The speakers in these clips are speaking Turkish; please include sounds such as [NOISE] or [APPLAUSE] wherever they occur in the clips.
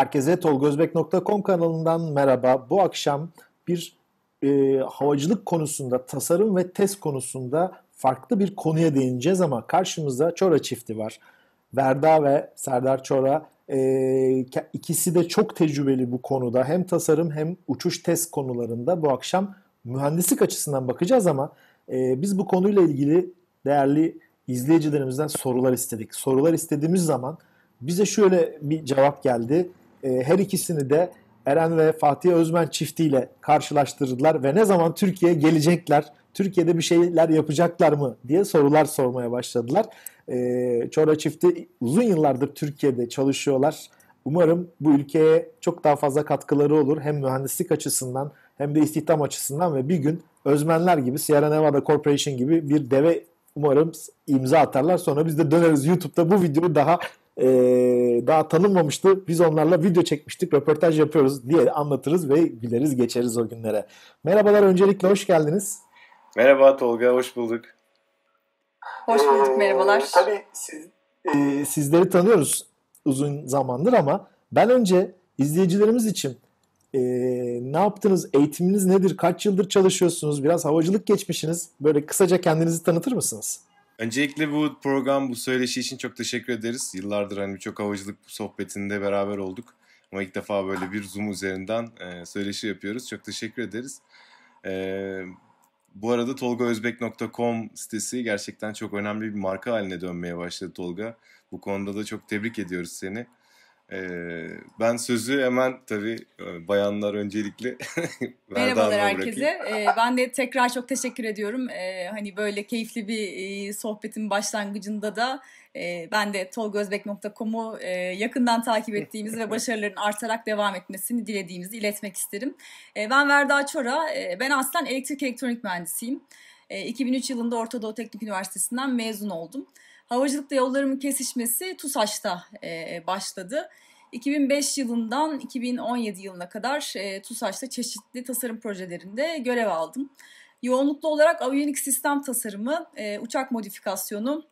Herkese tolgozbek.com kanalından merhaba. Bu akşam bir e, havacılık konusunda, tasarım ve test konusunda farklı bir konuya değineceğiz ama karşımızda Çora çifti var. Verda ve Serdar Çora e, ikisi de çok tecrübeli bu konuda. Hem tasarım hem uçuş test konularında bu akşam mühendislik açısından bakacağız ama e, biz bu konuyla ilgili değerli izleyicilerimizden sorular istedik. Sorular istediğimiz zaman bize şöyle bir cevap geldi e, her ikisini de Eren ve Fatih Özmen çiftiyle karşılaştırdılar ve ne zaman Türkiye'ye gelecekler, Türkiye'de bir şeyler yapacaklar mı diye sorular sormaya başladılar. E, Çora çifti uzun yıllardır Türkiye'de çalışıyorlar. Umarım bu ülkeye çok daha fazla katkıları olur. Hem mühendislik açısından hem de istihdam açısından ve bir gün Özmenler gibi Sierra Nevada Corporation gibi bir deve umarım imza atarlar. Sonra biz de döneriz YouTube'da bu videoyu daha ee, daha tanınmamıştı. Biz onlarla video çekmiştik, röportaj yapıyoruz diye anlatırız ve güleriz geçeriz o günlere. Merhabalar öncelikle hoş geldiniz. Merhaba Tolga, hoş bulduk. Hoş bulduk, ee, merhabalar. Ee, tabii siz, e, sizleri tanıyoruz uzun zamandır ama ben önce izleyicilerimiz için e, ne yaptınız, eğitiminiz nedir, kaç yıldır çalışıyorsunuz, biraz havacılık geçmişiniz, böyle kısaca kendinizi tanıtır mısınız? Öncelikle bu program, bu söyleşi için çok teşekkür ederiz. Yıllardır hani birçok havacılık sohbetinde beraber olduk. Ama ilk defa böyle bir Zoom üzerinden e, söyleşi yapıyoruz. Çok teşekkür ederiz. E, bu arada tolgaozbek.com sitesi gerçekten çok önemli bir marka haline dönmeye başladı Tolga. Bu konuda da çok tebrik ediyoruz seni. Ee, ben sözü hemen tabii e, bayanlar öncelikle [LAUGHS] Merhabalar herkese. Ee, ben de tekrar çok teşekkür ediyorum. Ee, hani böyle keyifli bir e, sohbetin başlangıcında da e, ben de tolgozbek.com'u e, yakından takip ettiğimiz ve [LAUGHS] başarıların artarak devam etmesini dilediğimizi iletmek isterim. E, ben Verda Çora. E, ben aslen elektrik elektronik mühendisiyim. E, 2003 yılında Ortadoğu Teknik Üniversitesi'nden mezun oldum. Havacılıkta yollarımın kesişmesi TUSAŞ'ta e, başladı. 2005 yılından 2017 yılına kadar e, TUSAŞ'ta çeşitli tasarım projelerinde görev aldım. Yoğunluklu olarak aviyonik sistem tasarımı, e, uçak modifikasyonu,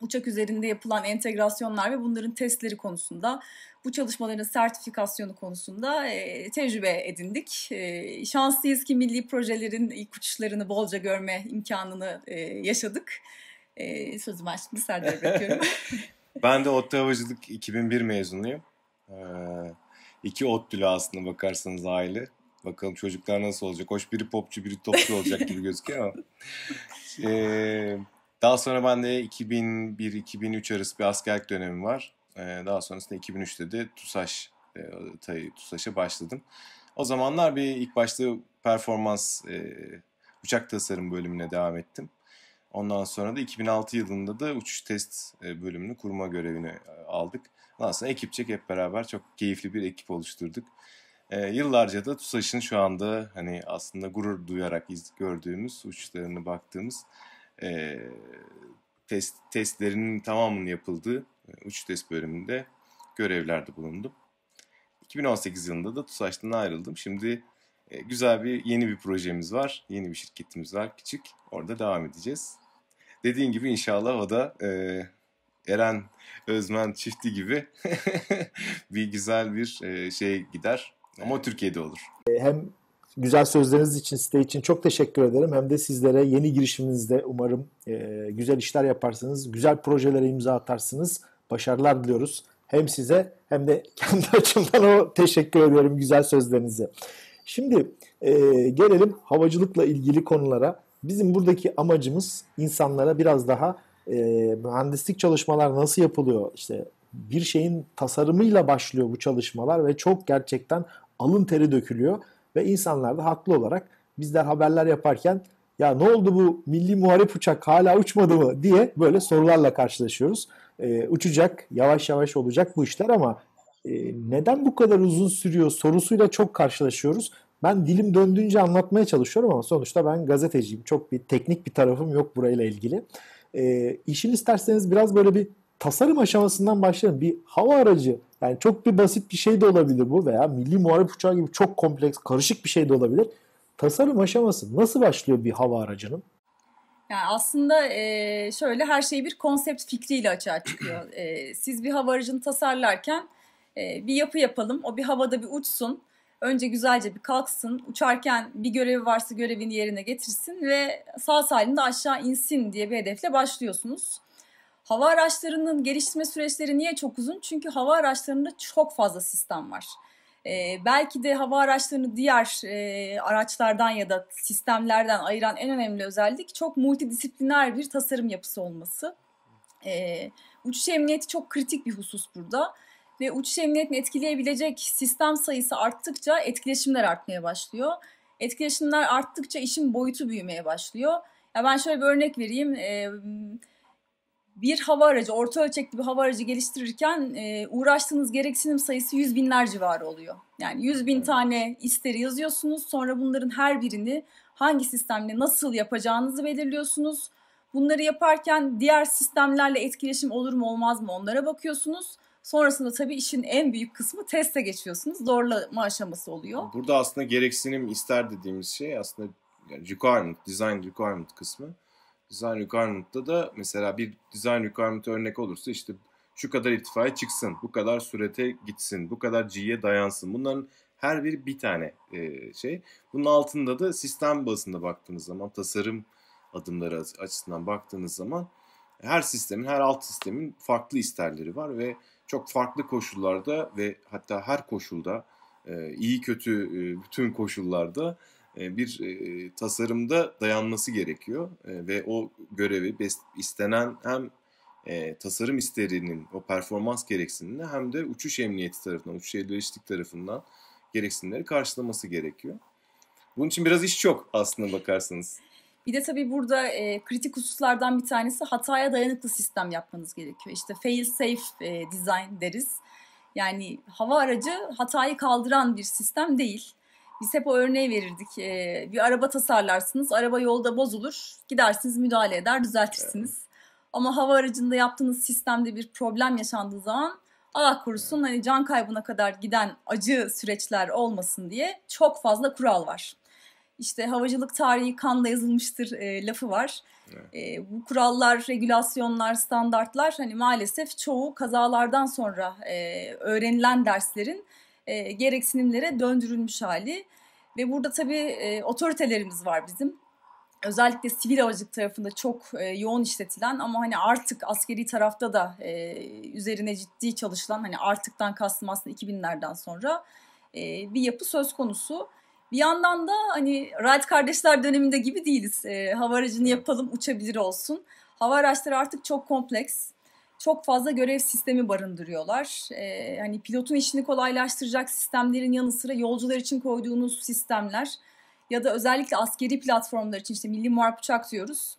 uçak üzerinde yapılan entegrasyonlar ve bunların testleri konusunda, bu çalışmaların sertifikasyonu konusunda e, tecrübe edindik. E, şanslıyız ki milli projelerin ilk uçuşlarını bolca görme imkanını e, yaşadık. E, sözümü açtım. Serdar bırakıyorum. [LAUGHS] ben de havacılık 2001 mezunuyum. Ee, iki Ottülü aslında bakarsanız aile. Bakalım çocuklar nasıl olacak. Hoş biri popçu biri topçu olacak gibi gözüküyor ama. [LAUGHS] Ee, daha sonra ben de 2001-2003 arası bir askerlik dönemim var. Ee, daha sonrasında 2003'te de TUSAŞ, e, TUSAŞ'a başladım. O zamanlar bir ilk başta performans e, uçak tasarım bölümüne devam ettim. Ondan sonra da 2006 yılında da uçuş test e, bölümünü kurma görevini e, aldık. Aslında sonra ekipçek hep beraber çok keyifli bir ekip oluşturduk. E, yıllarca da TUSAŞ'ın şu anda hani aslında gurur duyarak iz, gördüğümüz, uçuşlarına baktığımız e, test, testlerinin tamamının yapıldığı e, uçuş test bölümünde görevlerde bulundum. 2018 yılında da TUSAŞ'tan ayrıldım. Şimdi e, güzel bir yeni bir projemiz var. Yeni bir şirketimiz var küçük. Orada devam edeceğiz. Dediğin gibi inşallah o da e, Eren Özmen çifti gibi [LAUGHS] bir güzel bir e, şey gider. Ama o Türkiye'de olur. E, hem güzel sözleriniz için, site için çok teşekkür ederim. Hem de sizlere yeni girişiminizde umarım e, güzel işler yaparsınız. Güzel projelere imza atarsınız. Başarılar diliyoruz. Hem size hem de [LAUGHS] kendi açımdan o teşekkür ediyorum güzel sözlerinizi. Şimdi e, gelelim havacılıkla ilgili konulara. Bizim buradaki amacımız insanlara biraz daha e, mühendislik çalışmalar nasıl yapılıyor? İşte bir şeyin tasarımıyla başlıyor bu çalışmalar ve çok gerçekten alın teri dökülüyor ve insanlar da haklı olarak bizler haberler yaparken ya ne oldu bu milli muharip uçak hala uçmadı mı diye böyle sorularla karşılaşıyoruz. Ee, uçacak, yavaş yavaş olacak bu işler ama ee, neden bu kadar uzun sürüyor sorusuyla çok karşılaşıyoruz. Ben dilim döndüğünce anlatmaya çalışıyorum ama sonuçta ben gazeteciyim. Çok bir teknik bir tarafım yok burayla ilgili. E, işin isterseniz biraz böyle bir tasarım aşamasından başlayalım. Bir hava aracı yani çok bir basit bir şey de olabilir bu veya milli muharip uçağı gibi çok kompleks, karışık bir şey de olabilir. Tasarım aşaması nasıl başlıyor bir hava aracının? Yani aslında e, şöyle her şey bir konsept fikriyle açığa çıkıyor. E, siz bir hava aracını tasarlarken e, bir yapı yapalım. O bir havada bir uçsun. Önce güzelce bir kalksın. Uçarken bir görevi varsa görevini yerine getirsin ve sağ salim aşağı insin diye bir hedefle başlıyorsunuz. Hava araçlarının geliştirme süreçleri niye çok uzun? Çünkü hava araçlarında çok fazla sistem var. Ee, belki de hava araçlarını diğer e, araçlardan ya da sistemlerden ayıran en önemli özellik çok multidisipliner bir tasarım yapısı olması. Ee, uçuş emniyeti çok kritik bir husus burada ve uçuş emniyetini etkileyebilecek sistem sayısı arttıkça etkileşimler artmaya başlıyor. Etkileşimler arttıkça işin boyutu büyümeye başlıyor. Ya ben şöyle bir örnek vereyim. Ee, bir hava aracı, orta ölçekli bir hava aracı geliştirirken e, uğraştığınız gereksinim sayısı yüz binler civarı oluyor. Yani yüz bin tane isteri yazıyorsunuz. Sonra bunların her birini hangi sistemle nasıl yapacağınızı belirliyorsunuz. Bunları yaparken diğer sistemlerle etkileşim olur mu olmaz mı onlara bakıyorsunuz. Sonrasında tabii işin en büyük kısmı teste geçiyorsunuz. Zorlama aşaması oluyor. Burada aslında gereksinim ister dediğimiz şey aslında yani requirement, design requirement kısmı. Design requirement'ta da mesela bir design requirement örnek olursa işte şu kadar irtifaya çıksın, bu kadar sürete gitsin, bu kadar G'ye dayansın. Bunların her biri bir tane e, şey. Bunun altında da sistem bazında baktığınız zaman, tasarım adımları açısından baktığınız zaman her sistemin, her alt sistemin farklı isterleri var ve çok farklı koşullarda ve hatta her koşulda e, iyi kötü e, bütün koşullarda e, bir tasarımda dayanması gerekiyor ve o görevi istenen hem tasarım isterinin o performans gereksinimini hem de uçuş emniyeti tarafından, uçuş elverişlik tarafından gereksinimleri karşılaması gerekiyor. Bunun için biraz iş çok aslında bakarsanız. Bir de tabii burada e, kritik hususlardan bir tanesi hataya dayanıklı sistem yapmanız gerekiyor. İşte fail safe e, design deriz. Yani hava aracı hatayı kaldıran bir sistem değil. Biz hep o örneği verirdik. E, bir araba tasarlarsınız, araba yolda bozulur. Gidersiniz müdahale eder, düzeltirsiniz. Evet. Ama hava aracında yaptığınız sistemde bir problem yaşandığı zaman Allah korusun hani can kaybına kadar giden acı süreçler olmasın diye çok fazla kural var işte havacılık tarihi kanla yazılmıştır e, lafı var. Evet. E, bu kurallar, regülasyonlar, standartlar hani maalesef çoğu kazalardan sonra e, öğrenilen derslerin e, gereksinimlere döndürülmüş hali. Ve burada tabii e, otoritelerimiz var bizim. Özellikle sivil havacılık tarafında çok e, yoğun işletilen ama hani artık askeri tarafta da e, üzerine ciddi çalışılan hani artıktan kastım aslında 2000'lerden sonra e, bir yapı söz konusu. Bir yandan da hani Wright kardeşler döneminde gibi değiliz. E, hava aracını yapalım uçabilir olsun. Hava araçları artık çok kompleks. Çok fazla görev sistemi barındırıyorlar. E, hani pilotun işini kolaylaştıracak sistemlerin yanı sıra yolcular için koyduğunuz sistemler ya da özellikle askeri platformlar için işte milli muharip uçak diyoruz.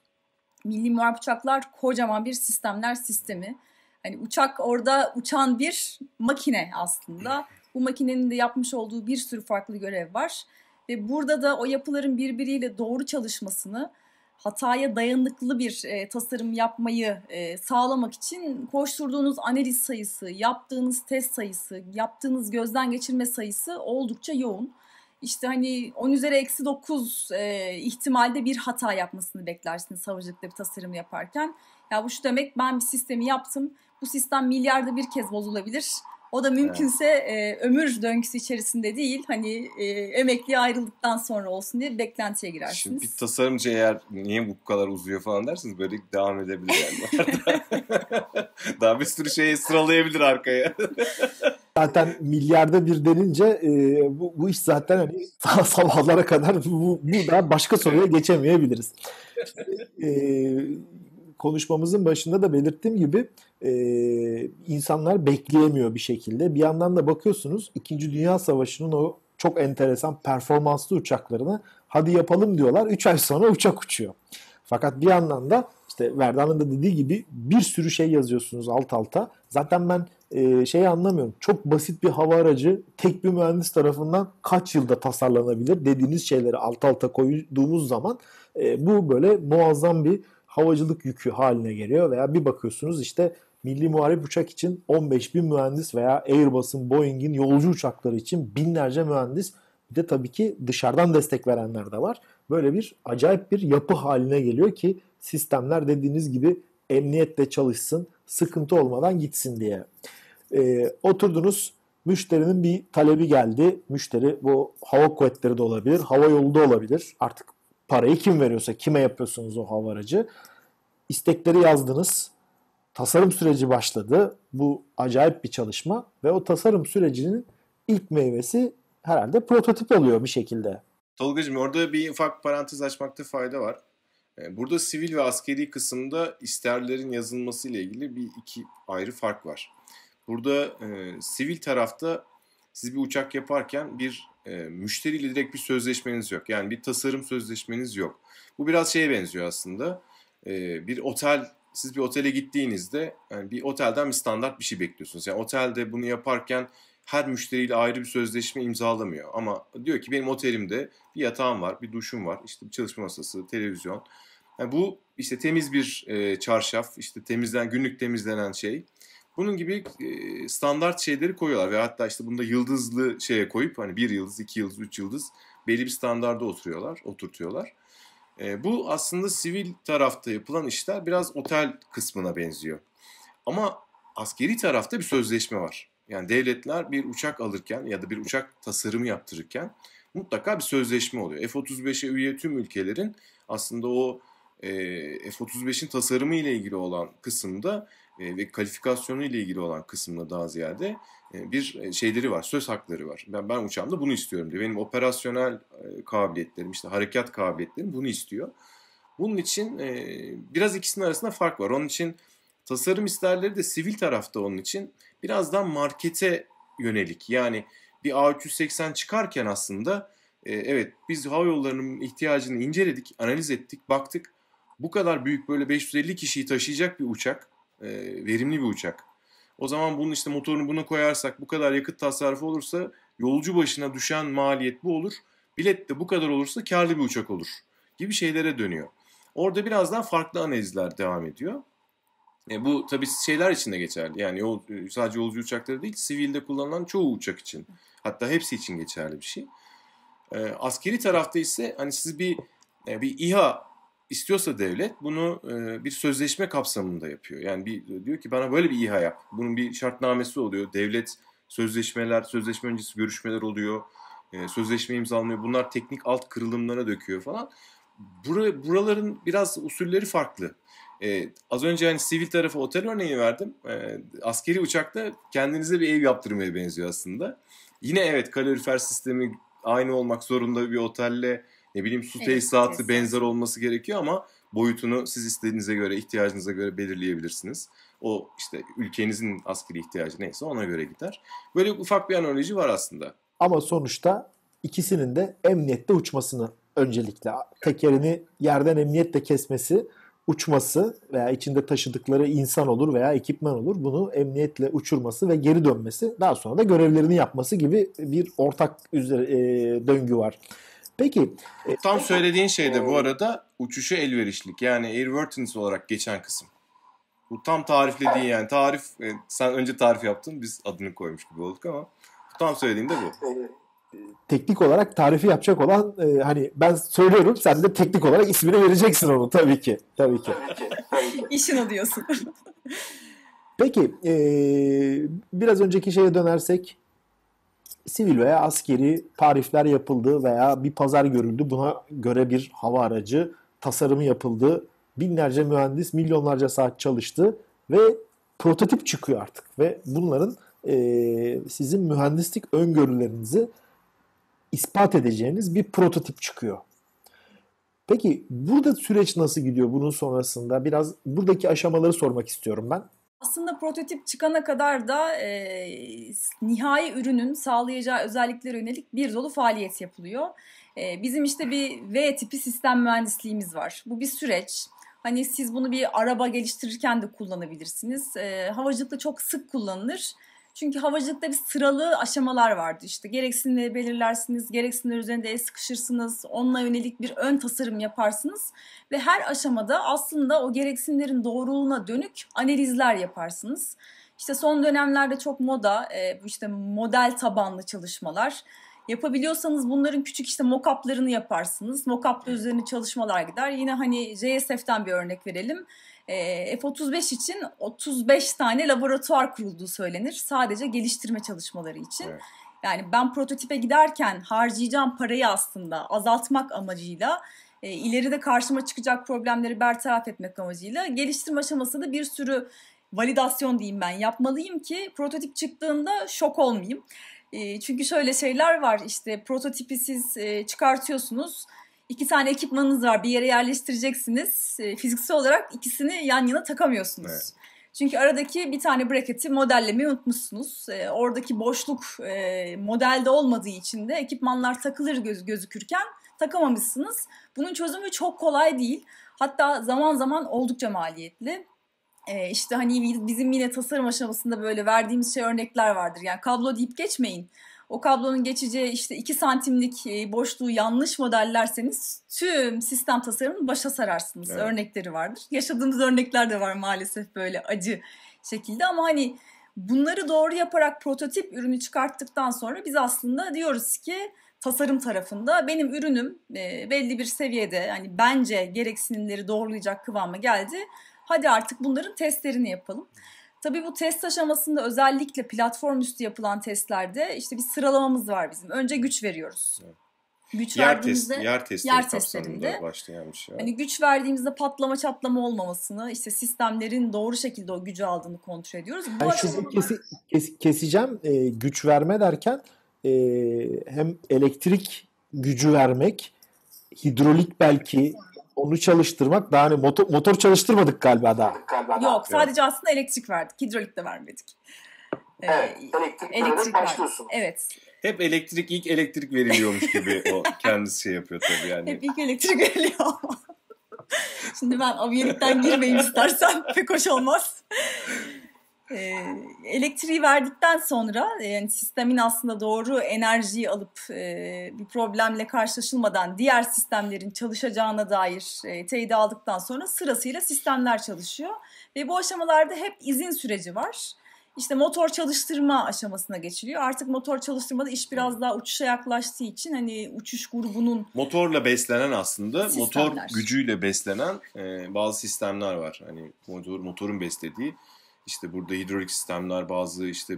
Milli muharip uçaklar kocaman bir sistemler sistemi. Hani uçak orada uçan bir makine aslında. Bu makinenin de yapmış olduğu bir sürü farklı görev var. Ve burada da o yapıların birbiriyle doğru çalışmasını, hataya dayanıklı bir e, tasarım yapmayı e, sağlamak için koşturduğunuz analiz sayısı, yaptığınız test sayısı, yaptığınız gözden geçirme sayısı oldukça yoğun. İşte hani 10 üzeri eksi 9 e, ihtimalde bir hata yapmasını beklersiniz savcılıkta bir tasarım yaparken. Ya bu şu demek ben bir sistemi yaptım. Bu sistem milyarda bir kez bozulabilir o da mümkünse e, ömür döngüsü içerisinde değil hani e, emekliye ayrıldıktan sonra olsun diye beklentiye girersiniz. Şimdi bir tasarımcı eğer niye bu kadar uzuyor falan dersiniz böyle devam edebilir yani. [LAUGHS] Daha bir sürü şeyi sıralayabilir arkaya. [LAUGHS] zaten milyarda bir denince e, bu, bu iş zaten hani [LAUGHS] sabahlara kadar bu, bu daha başka soruya geçemeyebiliriz. e, konuşmamızın başında da belirttiğim gibi e, insanlar bekleyemiyor bir şekilde. Bir yandan da bakıyorsunuz 2. Dünya Savaşı'nın o çok enteresan performanslı uçaklarını hadi yapalım diyorlar. 3 ay sonra uçak uçuyor. Fakat bir yandan da işte Verdan'ın da dediği gibi bir sürü şey yazıyorsunuz alt alta. Zaten ben e, şeyi anlamıyorum. Çok basit bir hava aracı tek bir mühendis tarafından kaç yılda tasarlanabilir dediğiniz şeyleri alt alta koyduğumuz zaman e, bu böyle muazzam bir havacılık yükü haline geliyor veya bir bakıyorsunuz işte milli muharip uçak için 15 bin mühendis veya Airbus'un, Boeing'in yolcu uçakları için binlerce mühendis bir de tabii ki dışarıdan destek verenler de var. Böyle bir acayip bir yapı haline geliyor ki sistemler dediğiniz gibi emniyetle çalışsın, sıkıntı olmadan gitsin diye. Ee, oturdunuz, müşterinin bir talebi geldi. Müşteri bu hava kuvvetleri de olabilir, hava yolu da olabilir. Artık parayı kim veriyorsa kime yapıyorsunuz o hava aracı. İstekleri yazdınız. Tasarım süreci başladı. Bu acayip bir çalışma ve o tasarım sürecinin ilk meyvesi herhalde prototip oluyor bir şekilde. Tolgacığım orada bir ufak parantez açmakta fayda var. Ee, burada sivil ve askeri kısımda isterlerin yazılması ile ilgili bir iki ayrı fark var. Burada e, sivil tarafta siz bir uçak yaparken bir e, müşteriyle direkt bir sözleşmeniz yok. Yani bir tasarım sözleşmeniz yok. Bu biraz şeye benziyor aslında. E, bir otel siz bir otele gittiğinizde yani bir otelden bir standart bir şey bekliyorsunuz. Yani otelde bunu yaparken her müşteriyle ayrı bir sözleşme imzalamıyor. Ama diyor ki benim otelimde bir yatağım var, bir duşum var, işte bir çalışma masası, televizyon. Yani bu işte temiz bir e, çarşaf, işte temizlen günlük temizlenen şey. Bunun gibi standart şeyleri koyuyorlar ve hatta işte bunda yıldızlı şeye koyup hani bir yıldız, iki yıldız, üç yıldız belli bir standarda oturuyorlar, oturtuyorlar. bu aslında sivil tarafta yapılan işler biraz otel kısmına benziyor. Ama askeri tarafta bir sözleşme var. Yani devletler bir uçak alırken ya da bir uçak tasarımı yaptırırken mutlaka bir sözleşme oluyor. F-35'e üye tüm ülkelerin aslında o F-35'in tasarımı ile ilgili olan kısımda ee, ve kalifikasyonu ile ilgili olan kısımla daha ziyade e, bir e, şeyleri var, söz hakları var. Ben ben uçağımda bunu istiyorum diyor. Benim operasyonel e, kabiliyetlerim, işte harekat kabiliyetlerim bunu istiyor. Bunun için biraz ikisinin arasında fark var. Onun için tasarım isterleri de sivil tarafta onun için biraz daha markete yönelik. Yani bir A380 çıkarken aslında evet biz hava yollarının ihtiyacını inceledik, analiz ettik, baktık. Bu kadar büyük böyle 550 kişiyi taşıyacak bir uçak e, verimli bir uçak. O zaman bunun işte motorunu buna koyarsak bu kadar yakıt tasarrufu olursa yolcu başına düşen maliyet bu olur. Bilet de bu kadar olursa karlı bir uçak olur gibi şeylere dönüyor. Orada biraz daha farklı analizler devam ediyor. E bu tabii şeyler için de geçerli. Yani yol, e, sadece yolcu uçakları değil, sivilde kullanılan çoğu uçak için. Hatta hepsi için geçerli bir şey. E, askeri tarafta ise hani siz bir e, bir İHA istiyorsa devlet bunu e, bir sözleşme kapsamında yapıyor. Yani bir diyor ki bana böyle bir İHA yap. Bunun bir şartnamesi oluyor. Devlet sözleşmeler, sözleşme öncesi görüşmeler oluyor. E, sözleşme imzalmıyor. Bunlar teknik alt kırılımlara döküyor falan. buraların biraz usulleri farklı. E, az önce hani sivil tarafı otel örneği verdim. E, askeri uçakta kendinize bir ev yaptırmaya benziyor aslında. Yine evet kalorifer sistemi aynı olmak zorunda bir otelle ne bileyim su evet, tesisatı kesin. benzer olması gerekiyor ama boyutunu siz istediğinize göre, ihtiyacınıza göre belirleyebilirsiniz. O işte ülkenizin askeri ihtiyacı neyse ona göre gider. Böyle ufak bir analoji var aslında. Ama sonuçta ikisinin de emniyette uçmasını öncelikle tekerini yerden emniyetle kesmesi uçması veya içinde taşıdıkları insan olur veya ekipman olur. Bunu emniyetle uçurması ve geri dönmesi daha sonra da görevlerini yapması gibi bir ortak üzere, e, döngü var. Peki. E, tam e, söylediğin şey de bu arada uçuşu elverişlik. Yani airworthiness olarak geçen kısım. Bu tam tariflediğin yani tarif e, sen önce tarif yaptın biz adını koymuş gibi olduk ama tam söylediğin de bu. E, teknik olarak tarifi yapacak olan e, hani ben söylüyorum sen de teknik olarak ismini vereceksin onu tabii ki. Tabii ki. İşin o diyorsun. Peki e, biraz önceki şeye dönersek sivil veya askeri tarifler yapıldı veya bir pazar görüldü. Buna göre bir hava aracı tasarımı yapıldı. Binlerce mühendis milyonlarca saat çalıştı ve prototip çıkıyor artık ve bunların e, sizin mühendislik öngörülerinizi ispat edeceğiniz bir prototip çıkıyor. Peki burada süreç nasıl gidiyor bunun sonrasında? Biraz buradaki aşamaları sormak istiyorum ben. Aslında prototip çıkana kadar da e, nihai ürünün sağlayacağı özelliklere yönelik bir dolu faaliyet yapılıyor. E, bizim işte bir V tipi sistem mühendisliğimiz var. Bu bir süreç. Hani siz bunu bir araba geliştirirken de kullanabilirsiniz. E, havacılıkta çok sık kullanılır. Çünkü havacılıkta bir sıralı aşamalar vardı işte. Gereksinleri belirlersiniz, gereksinler üzerinde el sıkışırsınız, onunla yönelik bir ön tasarım yaparsınız. Ve her aşamada aslında o gereksinlerin doğruluğuna dönük analizler yaparsınız. İşte son dönemlerde çok moda, e, işte model tabanlı çalışmalar. Yapabiliyorsanız bunların küçük işte mock-up'larını yaparsınız. Mock-up'la üzerine çalışmalar gider. Yine hani JSF'den bir örnek verelim. Ee, F-35 için 35 tane laboratuvar kurulduğu söylenir. Sadece geliştirme çalışmaları için. Evet. Yani ben prototipe giderken harcayacağım parayı aslında azaltmak amacıyla e, ileride karşıma çıkacak problemleri bertaraf etmek amacıyla geliştirme aşamasında bir sürü validasyon diyeyim ben yapmalıyım ki prototip çıktığında şok olmayayım çünkü şöyle şeyler var işte prototipi siz çıkartıyorsunuz. İki tane ekipmanınız var bir yere yerleştireceksiniz. fiziksel olarak ikisini yan yana takamıyorsunuz. Evet. Çünkü aradaki bir tane bracketi modellemeyi unutmuşsunuz. oradaki boşluk modelde olmadığı için de ekipmanlar takılır göz, gözükürken takamamışsınız. Bunun çözümü çok kolay değil. Hatta zaman zaman oldukça maliyetli e, işte hani bizim yine tasarım aşamasında böyle verdiğimiz şey örnekler vardır. Yani kablo deyip geçmeyin. O kablonun geçeceği işte 2 santimlik e, boşluğu yanlış modellerseniz tüm sistem tasarımını başa sararsınız. Evet. Örnekleri vardır. Yaşadığımız örnekler de var maalesef böyle acı şekilde ama hani bunları doğru yaparak prototip ürünü çıkarttıktan sonra biz aslında diyoruz ki tasarım tarafında benim ürünüm e, belli bir seviyede hani bence gereksinimleri doğrulayacak kıvama geldi hadi artık bunların testlerini yapalım. Tabii bu test aşamasında özellikle platform üstü yapılan testlerde işte bir sıralamamız var bizim. Önce güç veriyoruz. Güç yer test, yer testleri yer testlerinde başlayan bir şey. Hani güç verdiğimizde patlama çatlama olmamasını, işte sistemlerin doğru şekilde o gücü aldığını kontrol ediyoruz. Bu yani şu kesi, kes, keseceğim e, güç verme derken e, hem elektrik gücü vermek, hidrolik belki onu çalıştırmak daha hani motor, motor çalıştırmadık galiba daha. Yok sadece evet. aslında elektrik verdik. Hidrolik de vermedik. Ee, evet, elektrik, elektrik başlıyorsun. Evet. Hep elektrik ilk elektrik veriliyormuş gibi o kendisi şey yapıyor tabii yani. Hep ilk elektrik veriliyor. Şimdi ben aviyelikten girmeyeyim istersen pek hoş olmaz. E, elektriği verdikten sonra yani sistemin aslında doğru enerjiyi alıp e, bir problemle karşılaşılmadan diğer sistemlerin çalışacağına dair e, teyit aldıktan sonra sırasıyla sistemler çalışıyor. Ve bu aşamalarda hep izin süreci var. İşte motor çalıştırma aşamasına geçiliyor. Artık motor çalıştırmada iş biraz daha uçuşa yaklaştığı için hani uçuş grubunun motorla beslenen aslında sistemler. motor gücüyle beslenen e, bazı sistemler var. Hani motor motorun beslediği işte burada hidrolik sistemler, bazı işte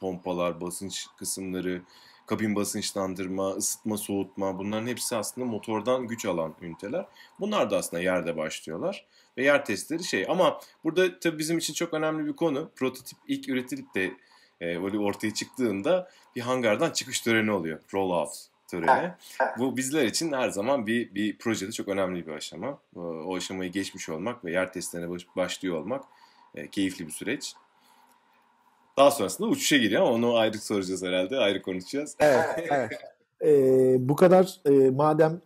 pompalar, basınç kısımları, kabin basınçlandırma, ısıtma, soğutma bunların hepsi aslında motordan güç alan üniteler. Bunlar da aslında yerde başlıyorlar ve yer testleri şey ama burada tabii bizim için çok önemli bir konu prototip ilk üretilip de e, böyle ortaya çıktığında bir hangardan çıkış töreni oluyor. Rollout out töreni. Bu bizler için her zaman bir, bir projede çok önemli bir aşama. O aşamayı geçmiş olmak ve yer testlerine başlıyor olmak e, keyifli bir süreç. Daha sonrasında uçuşa giriyor ama onu ayrı soracağız herhalde. Ayrı konuşacağız. Evet. evet. [LAUGHS] Ee, bu kadar e, madem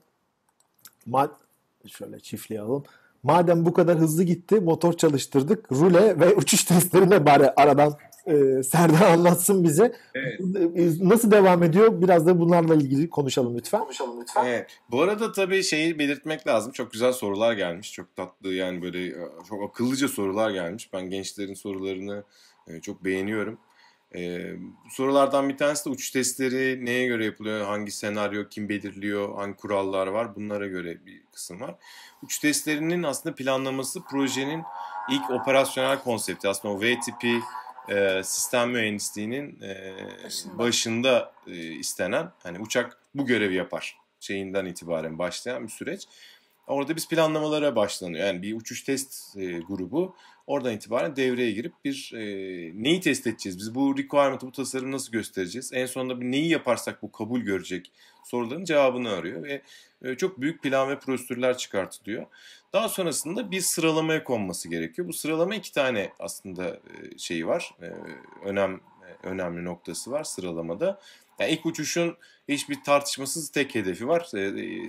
ma şöyle çiftliği alalım. Madem bu kadar hızlı gitti motor çalıştırdık. Rule ve uçuş testlerine bari aradan e, Serdar [LAUGHS] anlatsın bize. Evet. Nasıl devam ediyor? Biraz da bunlarla ilgili konuşalım lütfen. Konuşalım lütfen. Evet. Bu arada tabii şeyi belirtmek lazım. Çok güzel sorular gelmiş. Çok tatlı yani böyle e, çok akıllıca sorular gelmiş. Ben gençlerin sorularını e, çok beğeniyorum. Ee, sorulardan bir tanesi de uçuş testleri neye göre yapılıyor, hangi senaryo, kim belirliyor, hangi kurallar var bunlara göre bir kısım var. Uçuş testlerinin aslında planlaması projenin ilk operasyonel konsepti. Aslında o V tipi e, sistem mühendisliğinin e, başında, e, istenen hani uçak bu görevi yapar şeyinden itibaren başlayan bir süreç. Orada biz planlamalara başlanıyor. Yani bir uçuş test e, grubu oradan itibaren devreye girip bir e, neyi test edeceğiz? Biz bu requirement'ı, bu tasarımı nasıl göstereceğiz? En sonunda bir neyi yaparsak bu kabul görecek soruların cevabını arıyor ve e, çok büyük plan ve prosedürler çıkartılıyor. Daha sonrasında bir sıralamaya konması gerekiyor. Bu sıralama iki tane aslında e, şeyi var. E, önem e, önemli noktası var sıralamada. Yani ilk uçuşun hiçbir tartışmasız tek hedefi var.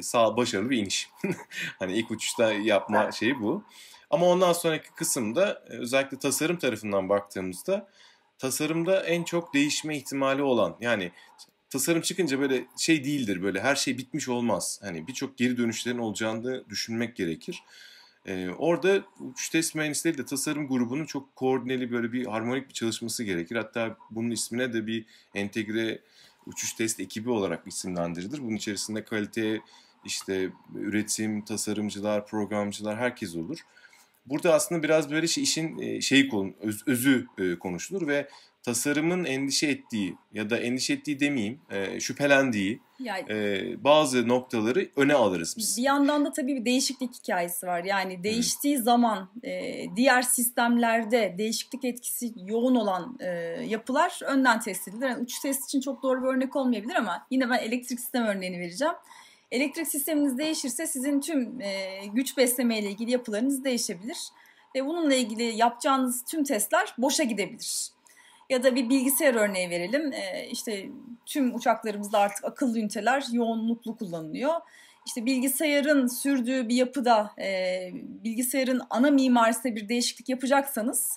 Sağ başarılı bir iniş. [LAUGHS] hani ilk uçuşta yapma şeyi bu. Ama ondan sonraki kısımda özellikle tasarım tarafından baktığımızda tasarımda en çok değişme ihtimali olan yani tasarım çıkınca böyle şey değildir böyle her şey bitmiş olmaz. Hani birçok geri dönüşlerin olacağını da düşünmek gerekir. Ee, orada uçuş test mühendisleri de tasarım grubunun çok koordineli böyle bir harmonik bir çalışması gerekir. Hatta bunun ismine de bir entegre uçuş test ekibi olarak isimlendirilir. Bunun içerisinde kalite, işte üretim, tasarımcılar, programcılar herkes olur. Burada aslında biraz böyle şey, işin e, şeyi konu, öz, özü e, konuşulur ve tasarımın endişe ettiği ya da endişe ettiği demeyeyim e, şüphelendiği yani, e, bazı noktaları öne alırız biz. Bir yandan da tabii bir değişiklik hikayesi var. Yani değiştiği hmm. zaman e, diğer sistemlerde değişiklik etkisi yoğun olan e, yapılar önden test edilir. Yani uç test için çok doğru bir örnek olmayabilir ama yine ben elektrik sistem örneğini vereceğim. Elektrik sisteminiz değişirse sizin tüm e, güç besleme ile ilgili yapılarınız değişebilir. Ve bununla ilgili yapacağınız tüm testler boşa gidebilir. Ya da bir bilgisayar örneği verelim. Ee, işte tüm uçaklarımızda artık akıllı üniteler yoğunluklu kullanılıyor. İşte bilgisayarın sürdüğü bir yapıda e, bilgisayarın ana mimarisine bir değişiklik yapacaksanız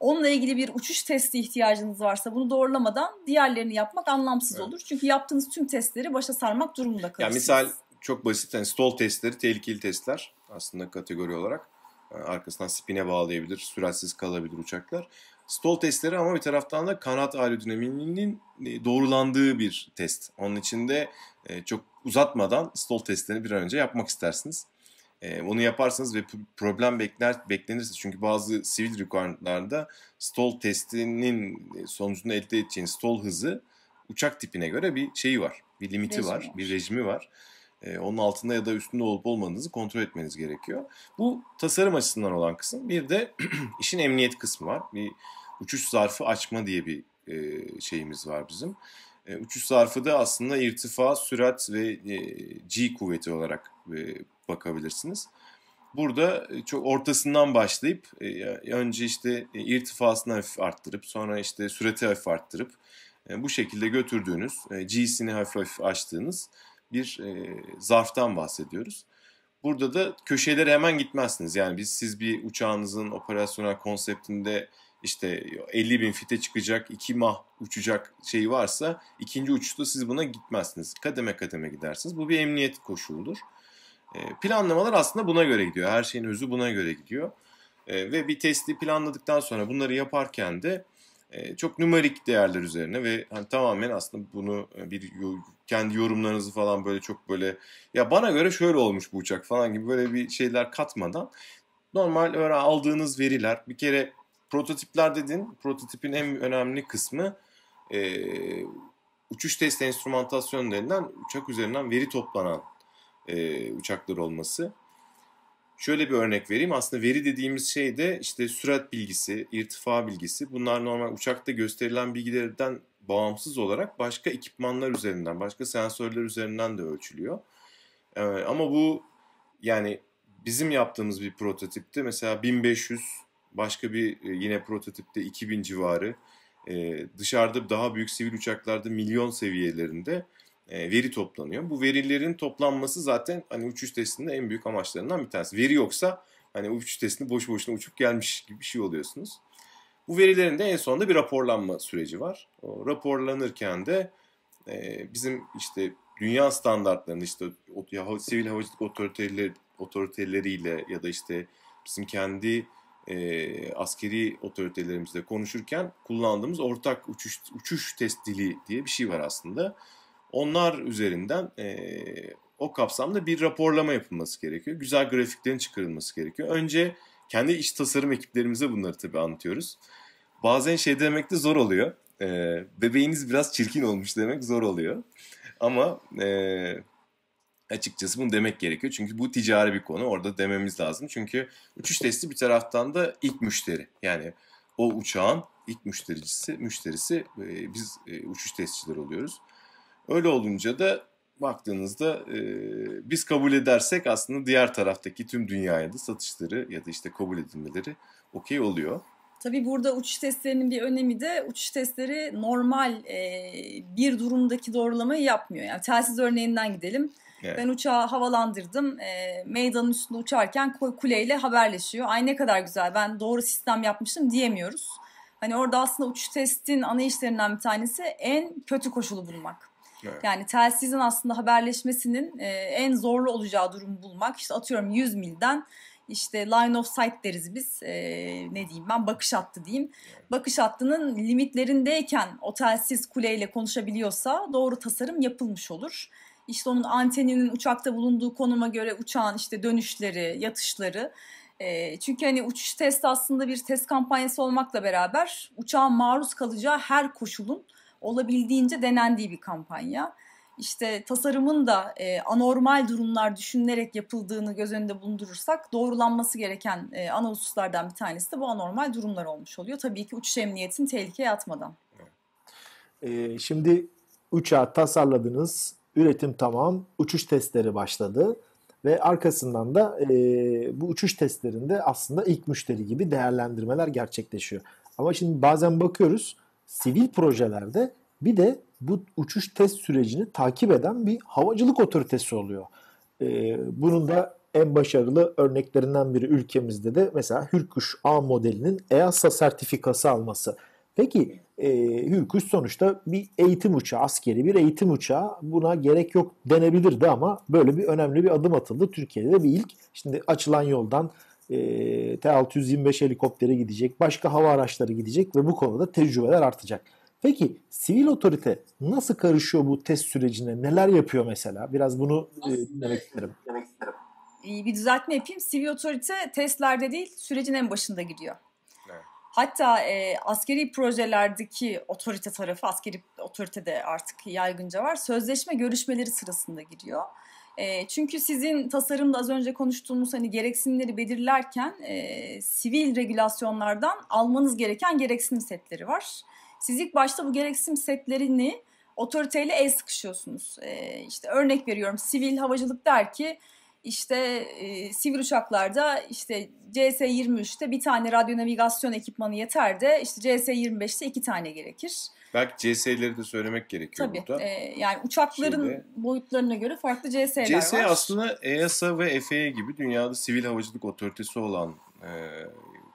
onunla ilgili bir uçuş testi ihtiyacınız varsa bunu doğrulamadan diğerlerini yapmak anlamsız evet. olur. Çünkü yaptığınız tüm testleri başa sarmak durumunda kalırsınız. Yani misal çok basit yani stall testleri tehlikeli testler aslında kategori olarak. E, arkasından spine bağlayabilir, süratsiz kalabilir uçaklar stol testleri ama bir taraftan da kanat aerodinamiğinin e, doğrulandığı bir test. Onun için de e, çok uzatmadan stol testlerini bir an önce yapmak istersiniz. E, onu yaparsanız ve problem bekler, beklenirse çünkü bazı sivil requirement'larda stol testinin sonucunda elde edeceğiniz stol hızı uçak tipine göre bir şeyi var. Bir limiti rejimi var, var, bir rejimi var onun altında ya da üstünde olup olmadığınızı kontrol etmeniz gerekiyor. Bu tasarım açısından olan kısım. Bir de [CLEARS THROAT] işin emniyet kısmı var. Bir uçuş zarfı açma diye bir şeyimiz var bizim. E, uçuş zarfı da aslında irtifa, sürat ve G kuvveti olarak bakabilirsiniz. Burada çok ortasından başlayıp önce işte e, irtifasını hafif arttırıp sonra işte sürati hafif arttırıp bu şekilde götürdüğünüz, G'sini hafif hafif açtığınız bir e, zarftan bahsediyoruz. Burada da köşelere hemen gitmezsiniz. Yani biz siz bir uçağınızın operasyonel konseptinde işte 50 bin fite çıkacak, 2 mah uçacak şey varsa ikinci uçuşta siz buna gitmezsiniz. Kademe kademe gidersiniz. Bu bir emniyet koşuludur. E, planlamalar aslında buna göre gidiyor. Her şeyin özü buna göre gidiyor. E, ve bir testi planladıktan sonra bunları yaparken de ee, çok numarik değerler üzerine ve hani tamamen aslında bunu e, bir kendi yorumlarınızı falan böyle çok böyle ya bana göre şöyle olmuş bu uçak falan gibi böyle bir şeyler katmadan normal öyle aldığınız veriler bir kere prototipler dedin prototipin en önemli kısmı e, uçuş test enstrümantasyonu denilen uçak üzerinden veri toplanan e, uçaklar olması Şöyle bir örnek vereyim. Aslında veri dediğimiz şey de işte sürat bilgisi, irtifa bilgisi. Bunlar normal uçakta gösterilen bilgilerden bağımsız olarak başka ekipmanlar üzerinden, başka sensörler üzerinden de ölçülüyor. Ee, ama bu yani bizim yaptığımız bir prototipte mesela 1500, başka bir e, yine prototipte 2000 civarı, ee, dışarıda daha büyük sivil uçaklarda milyon seviyelerinde e, veri toplanıyor. Bu verilerin toplanması zaten hani uçuş testinde en büyük amaçlarından bir tanesi. Veri yoksa hani uçuş testini boş boşuna uçup gelmiş gibi bir şey oluyorsunuz. Bu verilerin de en sonunda bir raporlanma süreci var. O raporlanırken de e, bizim işte dünya standartlarını işte o, ya, sivil havacılık otoriteleri otoriteleriyle ya da işte bizim kendi e, askeri otoritelerimizle konuşurken kullandığımız ortak uçuş uçuş test dili diye bir şey var aslında. Onlar üzerinden e, o kapsamda bir raporlama yapılması gerekiyor. Güzel grafiklerin çıkarılması gerekiyor. Önce kendi iç tasarım ekiplerimize bunları tabii anlatıyoruz. Bazen şey demek de zor oluyor. E, bebeğiniz biraz çirkin olmuş demek zor oluyor. Ama e, açıkçası bunu demek gerekiyor. Çünkü bu ticari bir konu. Orada dememiz lazım. Çünkü uçuş testi bir taraftan da ilk müşteri. Yani o uçağın ilk müştericisi, müşterisi e, biz e, uçuş testçileri oluyoruz. Öyle olunca da baktığınızda e, biz kabul edersek aslında diğer taraftaki tüm dünyaya da satışları ya da işte kabul edilmeleri okey oluyor. Tabii burada uçuş testlerinin bir önemi de uçuş testleri normal e, bir durumdaki doğrulamayı yapmıyor. Yani telsiz örneğinden gidelim. Evet. Ben uçağı havalandırdım. E, meydanın üstünde uçarken kuleyle haberleşiyor. Ay ne kadar güzel ben doğru sistem yapmışım diyemiyoruz. Hani orada aslında uçuş testin ana işlerinden bir tanesi en kötü koşulu bulmak. Evet. Yani telsizin aslında haberleşmesinin e, en zorlu olacağı durumu bulmak. İşte atıyorum 100 milden işte line of sight deriz biz e, ne diyeyim ben bakış hattı diyeyim. Bakış hattının limitlerindeyken o telsiz kuleyle konuşabiliyorsa doğru tasarım yapılmış olur. İşte onun anteninin uçakta bulunduğu konuma göre uçağın işte dönüşleri, yatışları e, çünkü hani uçuş testi aslında bir test kampanyası olmakla beraber uçağın maruz kalacağı her koşulun olabildiğince denendiği bir kampanya. İşte tasarımın da e, anormal durumlar düşünülerek yapıldığını göz önünde bulundurursak doğrulanması gereken e, ana hususlardan bir tanesi de bu anormal durumlar olmuş oluyor. Tabii ki uçuş emniyetini tehlikeye atmadan. E, şimdi uçağı tasarladınız, üretim tamam, uçuş testleri başladı ve arkasından da e, bu uçuş testlerinde aslında ilk müşteri gibi değerlendirmeler gerçekleşiyor. Ama şimdi bazen bakıyoruz sivil projelerde bir de bu uçuş test sürecini takip eden bir havacılık otoritesi oluyor. Ee, bunun da en başarılı örneklerinden biri ülkemizde de mesela Hürkuş A modelinin EASA sertifikası alması. Peki e, Hürkuş sonuçta bir eğitim uçağı, askeri bir eğitim uçağı. Buna gerek yok denebilirdi ama böyle bir önemli bir adım atıldı. Türkiye'de de bir ilk. Şimdi açılan yoldan ee, T-625 helikoptere gidecek, başka hava araçları gidecek ve bu konuda tecrübeler artacak. Peki sivil otorite nasıl karışıyor bu test sürecine? Neler yapıyor mesela? Biraz bunu e, dinlemek isterim. Bir düzeltme yapayım. Sivil otorite testlerde değil, sürecin en başında giriyor. Hatta e, askeri projelerdeki otorite tarafı, askeri otorite de artık yaygınca var, sözleşme görüşmeleri sırasında gidiyor. E, çünkü sizin tasarımda az önce konuştuğumuz hani gereksinimleri belirlerken e, sivil regülasyonlardan almanız gereken gereksinim setleri var. Siz ilk başta bu gereksinim setlerini otoriteyle el sıkışıyorsunuz. E, işte örnek veriyorum sivil havacılık der ki işte e, sivil uçaklarda işte CS-23'te bir tane radyo navigasyon ekipmanı yeter de işte CS-25'te iki tane gerekir. Belki CS'leri de söylemek gerekiyor Tabii, burada. E, yani uçakların Şeyde, boyutlarına göre farklı CS'ler CS var. CS aslında EASA ve FAA gibi dünyada sivil havacılık otoritesi olan e,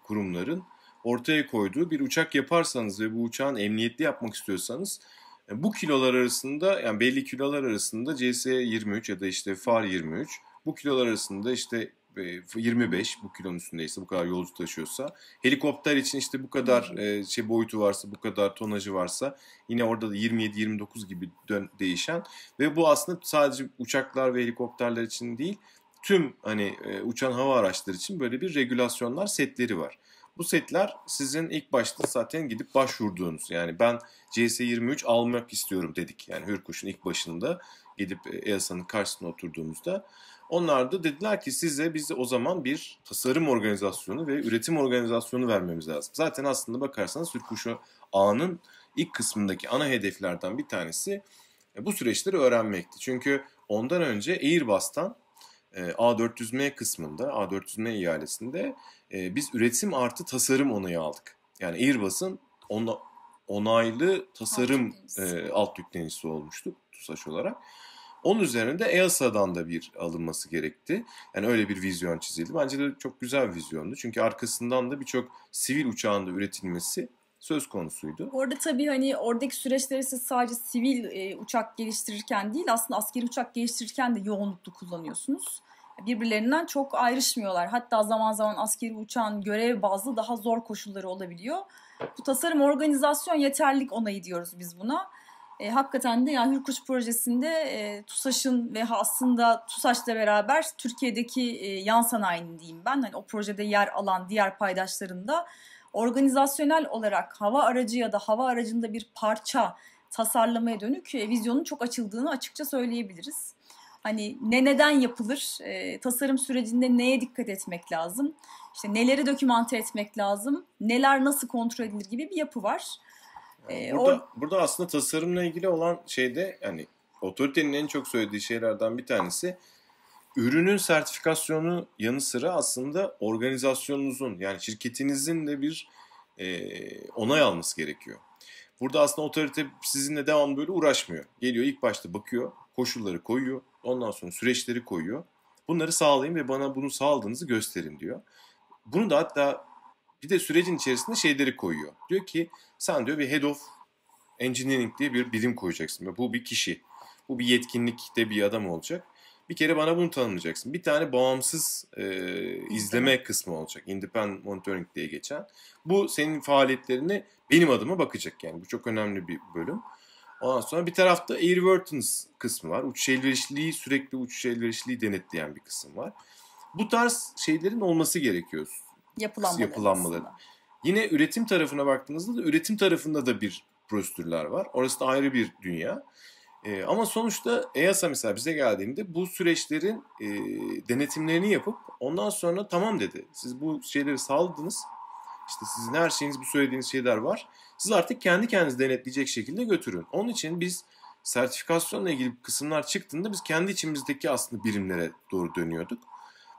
kurumların ortaya koyduğu bir uçak yaparsanız ve bu uçağın emniyetli yapmak istiyorsanız e, bu kilolar arasında yani belli kilolar arasında CS 23 ya da işte FAR 23 bu kilolar arasında işte 25 e, bu kilonun üstündeyse bu kadar yolcu taşıyorsa helikopter için işte bu kadar e, şey boyutu varsa bu kadar tonajı varsa yine orada da 27-29 gibi dön, değişen ve bu aslında sadece uçaklar ve helikopterler için değil tüm hani e, uçan hava araçları için böyle bir regülasyonlar setleri var. Bu setler sizin ilk başta zaten gidip başvurduğunuz yani ben CS23 almak istiyorum dedik yani Hürkuş'un ilk başında gidip EASA'nın karşısına oturduğumuzda onlar da dediler ki size biz o zaman bir tasarım organizasyonu ve üretim organizasyonu vermemiz lazım. Zaten aslında bakarsanız Sürkuşa A'nın ilk kısmındaki ana hedeflerden bir tanesi e, bu süreçleri öğrenmekti. Çünkü ondan önce Airbus'tan e, A400M kısmında, A400M ihalesinde e, biz üretim artı tasarım onayı aldık. Yani Airbus'ın onaylı tasarım alt yüklenicisi, e, alt yüklenicisi olmuştuk TUSAŞ olarak. Onun üzerinde EASA'dan da bir alınması gerekti. Yani öyle bir vizyon çizildi. Bence de çok güzel bir vizyondu. Çünkü arkasından da birçok sivil uçağın da üretilmesi söz konusuydu. Orada tabii hani oradaki süreçleri siz sadece sivil e, uçak geliştirirken değil aslında askeri uçak geliştirirken de yoğunluklu kullanıyorsunuz. Birbirlerinden çok ayrışmıyorlar. Hatta zaman zaman askeri uçağın görev bazlı daha zor koşulları olabiliyor. Bu tasarım organizasyon yeterlik onayı diyoruz biz buna e, hakikaten de yani Hürkuş projesinde e, TUSAŞ'ın ve aslında TUSAŞ'la beraber Türkiye'deki e, yan sanayinin diyeyim ben hani o projede yer alan diğer paydaşlarında organizasyonel olarak hava aracı ya da hava aracında bir parça tasarlamaya dönük e, vizyonun çok açıldığını açıkça söyleyebiliriz. Hani ne neden yapılır, e, tasarım sürecinde neye dikkat etmek lazım, işte neleri dokümante etmek lazım, neler nasıl kontrol edilir gibi bir yapı var. Ee, burada, o... burada aslında tasarımla ilgili olan şeyde yani otoritenin en çok söylediği şeylerden bir tanesi ürünün sertifikasyonu yanı sıra aslında organizasyonunuzun yani şirketinizin de bir e, onay alması gerekiyor. Burada aslında otorite sizinle devam böyle uğraşmıyor. Geliyor ilk başta bakıyor, koşulları koyuyor, ondan sonra süreçleri koyuyor. Bunları sağlayın ve bana bunu sağladığınızı gösterin diyor. Bunu da hatta bir de sürecin içerisinde şeyleri koyuyor. Diyor ki sen diyor bir head of engineering diye bir bilim koyacaksın. Bu bir kişi. Bu bir yetkinlikte bir adam olacak. Bir kere bana bunu tanımlayacaksın. Bir tane bağımsız e, izleme kısmı olacak. Independent monitoring diye geçen. Bu senin faaliyetlerini benim adıma bakacak yani. Bu çok önemli bir bölüm. Ondan sonra bir tarafta airworthiness kısmı var. Uçuş elverişliği, sürekli uçuş elverişliği denetleyen bir kısım var. Bu tarz şeylerin olması gerekiyor yapılanmaları. yapılanmaları. Yine üretim tarafına baktığınızda da üretim tarafında da bir prosedürler var. Orası da ayrı bir dünya. E, ama sonuçta EASA mesela bize geldiğinde bu süreçlerin e, denetimlerini yapıp ondan sonra tamam dedi. Siz bu şeyleri sağladınız. İşte sizin her şeyiniz bu söylediğiniz şeyler var. Siz artık kendi kendinizi denetleyecek şekilde götürün. Onun için biz sertifikasyonla ilgili kısımlar çıktığında biz kendi içimizdeki aslında birimlere doğru dönüyorduk.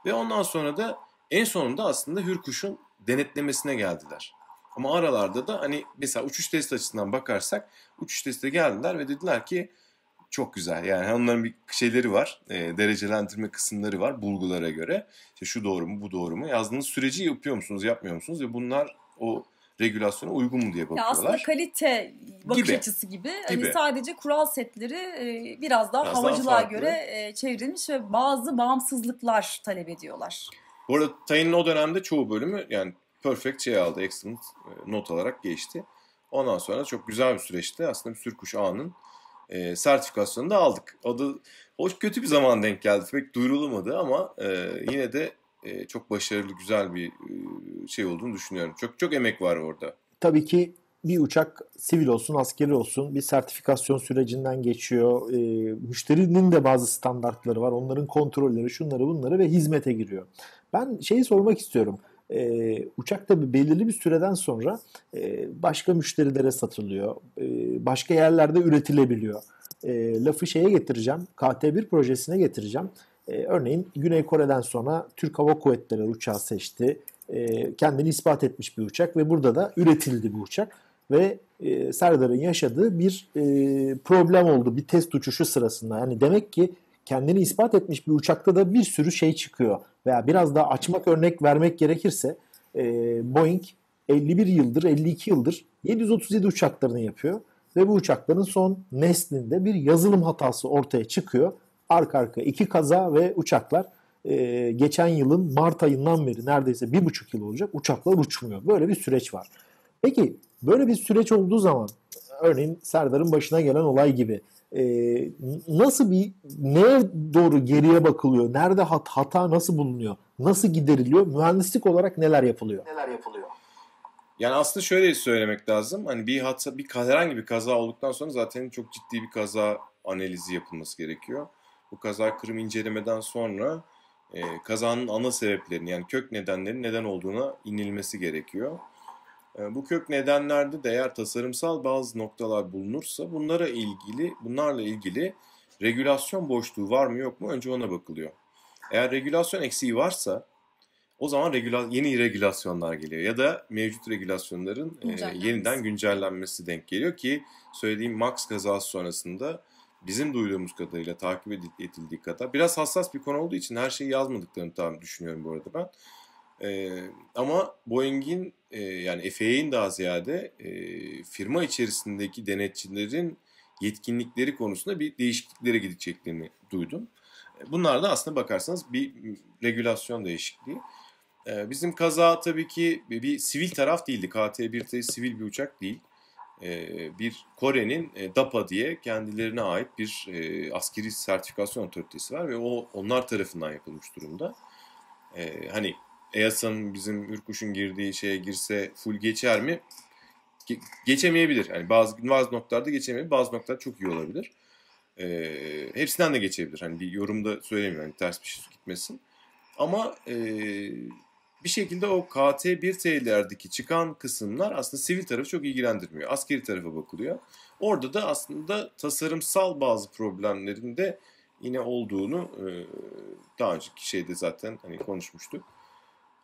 Ve ondan sonra da en sonunda aslında Hürkuş'un denetlemesine geldiler. Ama aralarda da hani mesela uçuş test açısından bakarsak uçuş testine geldiler ve dediler ki çok güzel. Yani onların bir şeyleri var. E, derecelendirme kısımları var bulgulara göre. İşte şu doğru mu bu doğru mu? Yazdığınız süreci yapıyor musunuz yapmıyor musunuz? Ve bunlar o regülasyona uygun mu diye bakıyorlar. Ya aslında kalite bakış gibi. açısı gibi. Hani gibi. Hani sadece kural setleri e, biraz daha biraz havacılığa daha göre e, çevrilmiş ve bazı bağımsızlıklar talep ediyorlar. Bu arada Tayin'in o dönemde çoğu bölümü yani perfect şey aldı. Excellent e, not alarak geçti. Ondan sonra çok güzel bir süreçti. Aslında bir sürkuş ağının e, sertifikasyonunu da aldık. O da hoş kötü bir zaman denk geldi. Pek duyurulamadı ama e, yine de e, çok başarılı, güzel bir e, şey olduğunu düşünüyorum. Çok çok emek var orada. Tabii ki bir uçak sivil olsun, askeri olsun bir sertifikasyon sürecinden geçiyor. E, müşterinin de bazı standartları var. Onların kontrolleri, şunları bunları ve hizmete giriyor. Ben şeyi sormak istiyorum. E, uçak tabi belirli bir süreden sonra e, başka müşterilere satılıyor. E, başka yerlerde üretilebiliyor. E, lafı şeye getireceğim. KT1 projesine getireceğim. E, örneğin Güney Kore'den sonra Türk Hava Kuvvetleri uçağı seçti. E, kendini ispat etmiş bir uçak ve burada da üretildi bu uçak. Ve e, Serdar'ın yaşadığı bir e, problem oldu bir test uçuşu sırasında. Yani demek ki kendini ispat etmiş bir uçakta da bir sürü şey çıkıyor. Veya biraz daha açmak örnek vermek gerekirse e, Boeing 51 yıldır 52 yıldır 737 uçaklarını yapıyor. Ve bu uçakların son neslinde bir yazılım hatası ortaya çıkıyor. Arka arka iki kaza ve uçaklar e, geçen yılın Mart ayından beri neredeyse bir buçuk yıl olacak uçaklar uçmuyor. Böyle bir süreç var. Peki böyle bir süreç olduğu zaman örneğin Serdar'ın başına gelen olay gibi e, nasıl bir neye doğru geriye bakılıyor? Nerede hat, hata nasıl bulunuyor? Nasıl gideriliyor? Mühendislik olarak neler yapılıyor? Neler yapılıyor? Yani aslında şöyle söylemek lazım. Hani bir hata, bir herhangi bir kaza olduktan sonra zaten çok ciddi bir kaza analizi yapılması gerekiyor. Bu kaza kırım incelemeden sonra e, kazanın ana sebeplerini yani kök nedenlerin neden olduğuna inilmesi gerekiyor. Ee, bu kök nedenlerde de eğer tasarımsal bazı noktalar bulunursa bunlara ilgili, bunlarla ilgili regülasyon boşluğu var mı yok mu önce ona bakılıyor. Eğer regülasyon eksiği varsa o zaman regüla yeni regülasyonlar geliyor ya da mevcut regülasyonların e, yeniden güncellenmesi denk geliyor ki söylediğim Max kazası sonrasında bizim duyduğumuz kadarıyla takip edildiği kadar biraz hassas bir konu olduğu için her şeyi yazmadıklarını tahmin düşünüyorum bu arada ben. E, ama Boeing'in e, yani FAA'in daha ziyade e, firma içerisindeki denetçilerin yetkinlikleri konusunda bir değişikliklere gideceklerini duydum. Bunlar da aslında bakarsanız bir regülasyon değişikliği. E, bizim kaza tabii ki bir, bir sivil taraf değildi. KT-1T sivil bir uçak değil. E, bir Kore'nin e, DAPA diye kendilerine ait bir e, askeri sertifikasyon otoritesi var ve o onlar tarafından yapılmış durumda. E, hani EASA'nın bizim Ürkuş'un girdiği şeye girse full geçer mi? Ge- geçemeyebilir. Yani bazı bazı noktalarda geçemeyebilir. Bazı noktalar çok iyi olabilir. E, hepsinden de geçebilir. Hani bir yorumda söylemiyorum. Yani ters bir şey gitmesin. Ama e, bir şekilde o KT 1T'lerdeki çıkan kısımlar aslında sivil tarafı çok ilgilendirmiyor. Askeri tarafa bakılıyor. Orada da aslında tasarımsal bazı problemlerin de yine olduğunu e, daha önceki şeyde zaten hani konuşmuştuk.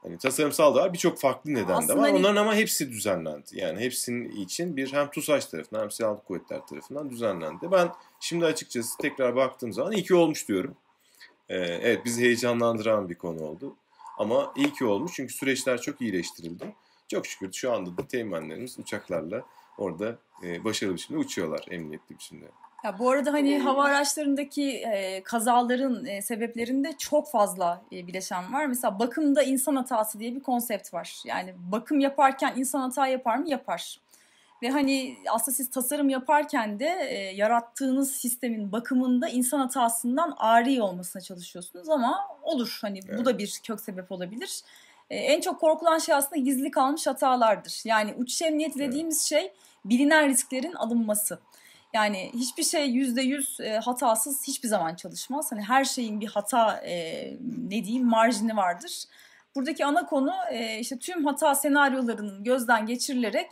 Hani tasarımsal da var birçok farklı neden Aslında de var. Hani... Onların ama hepsi düzenlendi. Yani hepsinin için bir hem TUSAŞ tarafından hem Silahlı Kuvvetler tarafından düzenlendi. Ben şimdi açıkçası tekrar baktığım zaman iyi ki olmuş diyorum. Ee, evet bizi heyecanlandıran bir konu oldu. Ama iyi ki olmuş çünkü süreçler çok iyileştirildi. Çok şükür şu anda da teğmenlerimiz uçaklarla orada e, başarılı şekilde uçuyorlar emniyetli bir şekilde. Ya bu arada hani ee, hava araçlarındaki e, kazaların e, sebeplerinde çok fazla e, bileşen var. Mesela bakımda insan hatası diye bir konsept var. Yani bakım yaparken insan hata yapar mı? Yapar. Ve hani aslında siz tasarım yaparken de e, yarattığınız sistemin bakımında insan hatasından ari olmasına çalışıyorsunuz ama olur hani evet. bu da bir kök sebep olabilir. E, en çok korkulan şey aslında gizli kalmış hatalardır. Yani uçuş emniyeti evet. dediğimiz şey bilinen risklerin alınması. Yani hiçbir şey yüzde yüz e, hatasız hiçbir zaman çalışmaz. Hani her şeyin bir hata e, ne diyeyim marjini vardır. Buradaki ana konu e, işte tüm hata senaryolarının gözden geçirilerek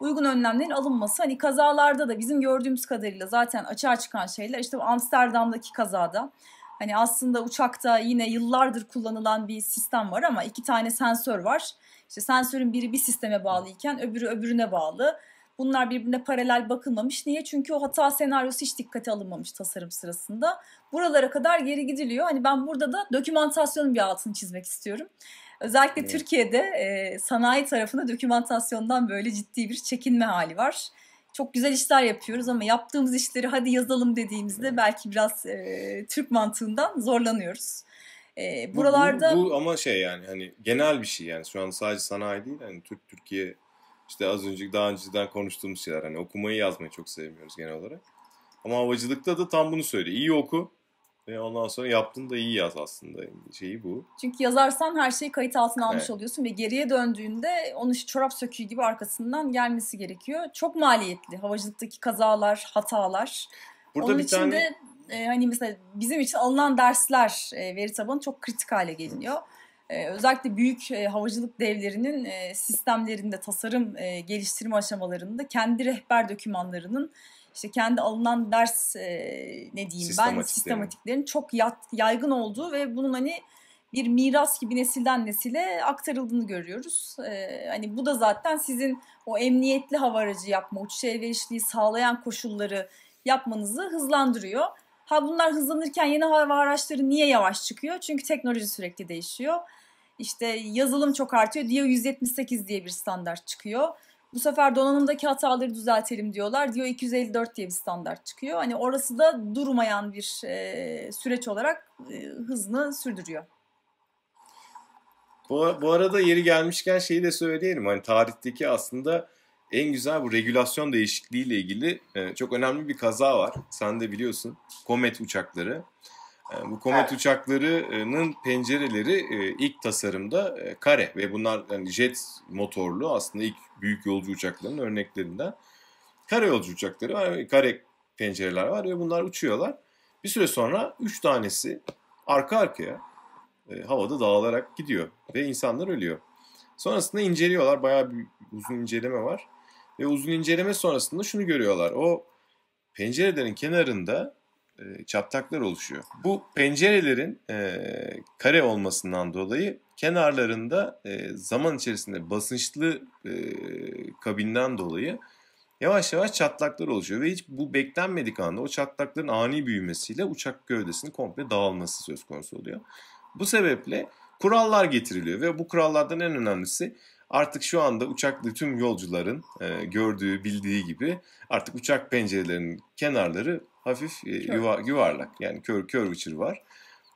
uygun önlemlerin alınması. Hani kazalarda da bizim gördüğümüz kadarıyla zaten açığa çıkan şeyler işte Amsterdam'daki kazada hani aslında uçakta yine yıllardır kullanılan bir sistem var ama iki tane sensör var. İşte sensörün biri bir sisteme bağlıyken öbürü öbürüne bağlı. Bunlar birbirine paralel bakılmamış. Niye? Çünkü o hata senaryosu hiç dikkate alınmamış tasarım sırasında. Buralara kadar geri gidiliyor. Hani ben burada da dokümantasyonun bir altını çizmek istiyorum. Özellikle evet. Türkiye'de e, sanayi tarafında dokümantasyondan böyle ciddi bir çekinme hali var. Çok güzel işler yapıyoruz ama yaptığımız işleri hadi yazalım dediğimizde evet. belki biraz e, Türk mantığından zorlanıyoruz. E, buralarda bu, bu, bu ama şey yani hani genel bir şey yani şu an sadece sanayi değil hani Türk Türkiye işte az önce daha önceden konuştuğumuz şeyler hani okumayı yazmayı çok sevmiyoruz genel olarak. Ama havacılıkta da tam bunu söyle. İyi oku ve ondan sonra yaptın da iyi yaz aslında şeyi bu. Çünkü yazarsan her şeyi kayıt altına almış evet. oluyorsun ve geriye döndüğünde onu işte çorap söküğü gibi arkasından gelmesi gerekiyor. Çok maliyetli havacılıktaki kazalar, hatalar. Burada onun bir içinde tane... e, hani mesela bizim için alınan dersler e, veri tabanı çok kritik hale geliniyor. Evet. Ee, özellikle büyük e, havacılık devlerinin e, sistemlerinde tasarım e, geliştirme aşamalarında kendi rehber dokümanlarının işte kendi alınan ders ne diyeyim Sistematik ben sistematiklerin yani. çok yaygın olduğu ve bunun hani bir miras gibi nesilden nesile aktarıldığını görüyoruz. Ee, hani bu da zaten sizin o emniyetli hava aracı yapma, uçuş elverişliği sağlayan koşulları yapmanızı hızlandırıyor. Ha bunlar hızlanırken yeni hava araçları niye yavaş çıkıyor? Çünkü teknoloji sürekli değişiyor. İşte yazılım çok artıyor diyor 178 diye bir standart çıkıyor. Bu sefer donanımdaki hataları düzeltelim diyorlar. Diyor 254 diye bir standart çıkıyor. Hani orası da durmayan bir e, süreç olarak e, hızını sürdürüyor. Bu, bu arada yeri gelmişken şeyi de söyleyelim. Hani tarihteki aslında en güzel bu regülasyon değişikliği ile ilgili e, çok önemli bir kaza var. Sen de biliyorsun. Komet uçakları. E, bu komet evet. uçaklarının pencereleri e, ilk tasarımda e, kare ve bunlar yani jet motorlu aslında ilk büyük yolcu uçaklarının örneklerinden. Kare yolcu uçakları var, kare pencereler var ve bunlar uçuyorlar. Bir süre sonra 3 tanesi arka arkaya e, havada dağılarak gidiyor ve insanlar ölüyor. Sonrasında inceliyorlar. Bayağı bir uzun inceleme var. Ve uzun inceleme sonrasında şunu görüyorlar. O pencerelerin kenarında e, çatlaklar oluşuyor. Bu pencerelerin e, kare olmasından dolayı kenarlarında e, zaman içerisinde basınçlı e, kabinden dolayı yavaş yavaş çatlaklar oluşuyor ve hiç bu beklenmedik anda o çatlakların ani büyümesiyle uçak gövdesinin komple dağılması söz konusu oluyor. Bu sebeple kurallar getiriliyor ve bu kurallardan en önemlisi Artık şu anda uçaklı tüm yolcuların e, gördüğü, bildiği gibi artık uçak pencerelerinin kenarları hafif e, yuva, yuvarlak. Yani kör curvature var.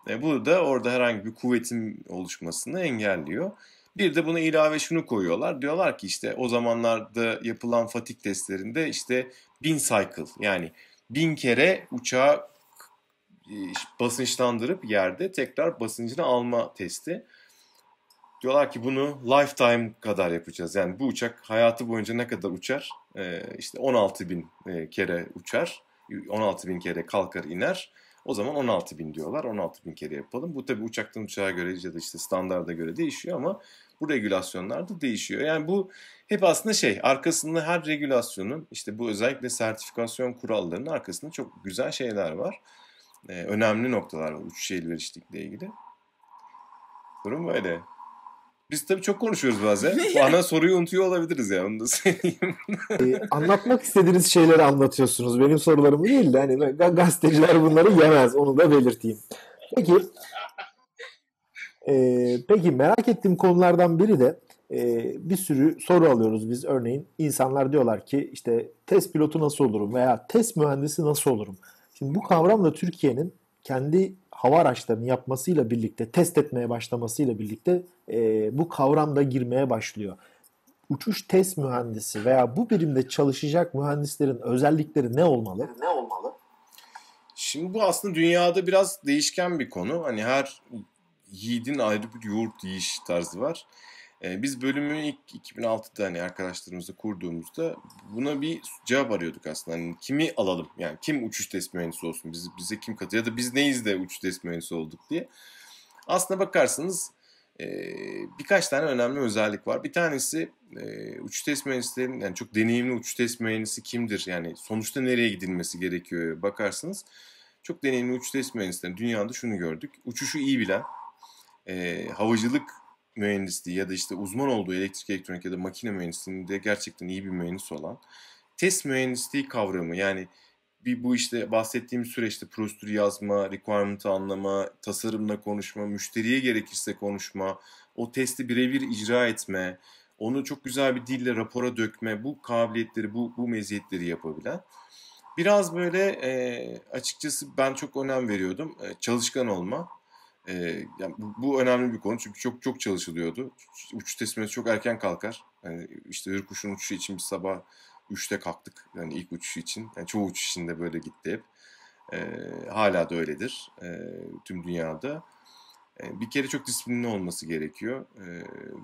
E, bu da orada herhangi bir kuvvetin oluşmasını engelliyor. Bir de buna ilave şunu koyuyorlar. Diyorlar ki işte o zamanlarda yapılan fatik testlerinde işte bin cycle yani bin kere uçağı basınçlandırıp yerde tekrar basıncını alma testi. Diyorlar ki bunu lifetime kadar yapacağız. Yani bu uçak hayatı boyunca ne kadar uçar? E, işte 16 bin e, kere uçar. 16 bin kere kalkar iner. O zaman 16 bin diyorlar. 16 bin kere yapalım. Bu tabii uçaktan uçağa göre ya da işte standarda göre değişiyor ama bu regülasyonlar da değişiyor. Yani bu hep aslında şey arkasında her regülasyonun işte bu özellikle sertifikasyon kurallarının arkasında çok güzel şeyler var. Ee, önemli noktalar var uçuş elverişlikle ilgili. Durum böyle. Biz tabii çok konuşuyoruz bazen. [LAUGHS] Bu ana soruyu unutuyor olabiliriz ya. Onu da söyleyeyim. ee, anlatmak istediğiniz şeyleri anlatıyorsunuz. Benim sorularım değil de hani gazeteciler bunları yemez. Onu da belirteyim. Peki ee, peki merak ettiğim konulardan biri de e, bir sürü soru alıyoruz biz örneğin. insanlar diyorlar ki işte test pilotu nasıl olurum veya test mühendisi nasıl olurum? Şimdi bu kavram da Türkiye'nin kendi hava araçlarını yapmasıyla birlikte, test etmeye başlamasıyla birlikte e, bu kavram da girmeye başlıyor. Uçuş test mühendisi veya bu birimde çalışacak mühendislerin özellikleri ne olmalı? Ne olmalı? Şimdi bu aslında dünyada biraz değişken bir konu. Hani her yiğidin ayrı bir yoğurt yiyiş tarzı var. Ee, biz bölümü ilk 2006'da hani arkadaşlarımızla kurduğumuzda buna bir cevap arıyorduk aslında. Hani kimi alalım? Yani kim uçuş test mühendisi olsun? Biz, bize kim katı? Ya da biz neyiz de uçuş test mühendisi olduk diye. Aslına bakarsanız e, birkaç tane önemli özellik var. Bir tanesi e, uçuş test mühendislerinin yani çok deneyimli uçuş test mühendisi kimdir? Yani sonuçta nereye gidilmesi gerekiyor bakarsanız Çok deneyimli uçuş test mühendislerinin dünyada şunu gördük. Uçuşu iyi bilen, e, havacılık mühendisliği ya da işte uzman olduğu elektrik elektronik ya da makine mühendisliğinde gerçekten iyi bir mühendis olan test mühendisliği kavramı yani bir bu işte bahsettiğim süreçte prosedür yazma, requirement'ı anlama, tasarımla konuşma, müşteriye gerekirse konuşma, o testi birebir icra etme, onu çok güzel bir dille rapora dökme, bu kabiliyetleri, bu, bu meziyetleri yapabilen. Biraz böyle e, açıkçası ben çok önem veriyordum e, çalışkan olma. E, yani bu, bu önemli bir konu çünkü çok çok çalışılıyordu. Uçuş teslimiyeti çok erken kalkar. Yani işte Hırkuş'un uçuşu için bir sabah 3'te kalktık. Yani ilk uçuşu için. Yani çoğu uçuş için de böyle gitti hep. E, hala da öyledir e, tüm dünyada. E, bir kere çok disiplinli olması gerekiyor. E,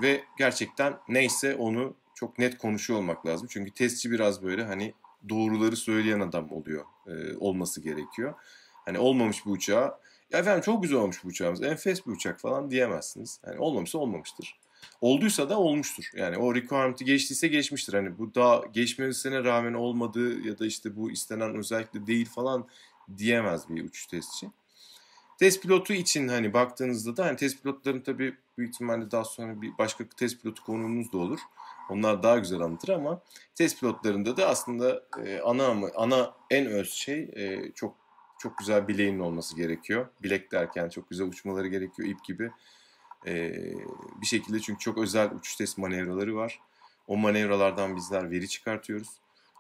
ve gerçekten neyse onu çok net konuşuyor olmak lazım. Çünkü testçi biraz böyle hani doğruları söyleyen adam oluyor. E, olması gerekiyor. Hani olmamış bir uçağa ya efendim çok güzel olmuş bu uçağımız. Enfes bir uçak falan diyemezsiniz. Yani olmamışsa olmamıştır. Olduysa da olmuştur. Yani o requirement'ı geçtiyse geçmiştir. Hani bu daha geçmesine rağmen olmadığı ya da işte bu istenen özellikle değil falan diyemez bir uçuş testçi. Test pilotu için hani baktığınızda da hani test pilotların tabii büyük ihtimalle daha sonra bir başka test pilotu konumuz da olur. Onlar daha güzel anlatır ama test pilotlarında da aslında e, ana ana en öz şey e, çok çok güzel bileğinin olması gerekiyor. Bilek derken çok güzel uçmaları gerekiyor ip gibi. Ee, bir şekilde çünkü çok özel uçuş test manevraları var. O manevralardan bizler veri çıkartıyoruz.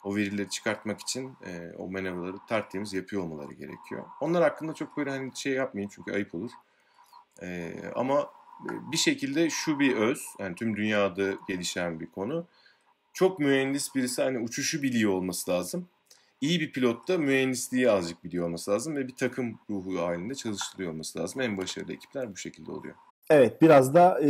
O verileri çıkartmak için e, o manevraları tertemiz yapıyor olmaları gerekiyor. Onlar hakkında çok böyle hani şey yapmayın çünkü ayıp olur. Ee, e, ama bir şekilde şu bir öz, yani tüm dünyada gelişen bir konu. Çok mühendis birisi hani uçuşu biliyor olması lazım iyi bir pilot da mühendisliği azıcık biliyor olması lazım ve bir takım ruhu halinde çalışılıyor olması lazım. En başarılı ekipler bu şekilde oluyor. Evet biraz da e,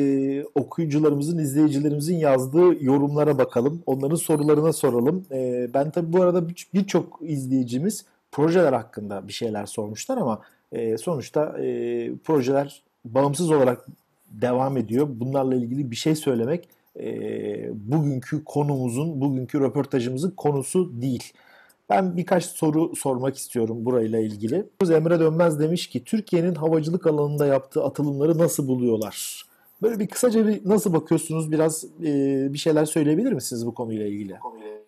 okuyucularımızın, izleyicilerimizin yazdığı yorumlara bakalım. Onların sorularına soralım. E, ben tabii bu arada birçok bir izleyicimiz projeler hakkında bir şeyler sormuşlar ama e, sonuçta e, projeler bağımsız olarak devam ediyor. Bunlarla ilgili bir şey söylemek e, bugünkü konumuzun, bugünkü röportajımızın konusu değil. Ben birkaç soru sormak istiyorum burayla ilgili. Emre Dönmez demiş ki Türkiye'nin havacılık alanında yaptığı atılımları nasıl buluyorlar? Böyle bir kısaca bir nasıl bakıyorsunuz biraz e, bir şeyler söyleyebilir misiniz bu konuyla ilgili?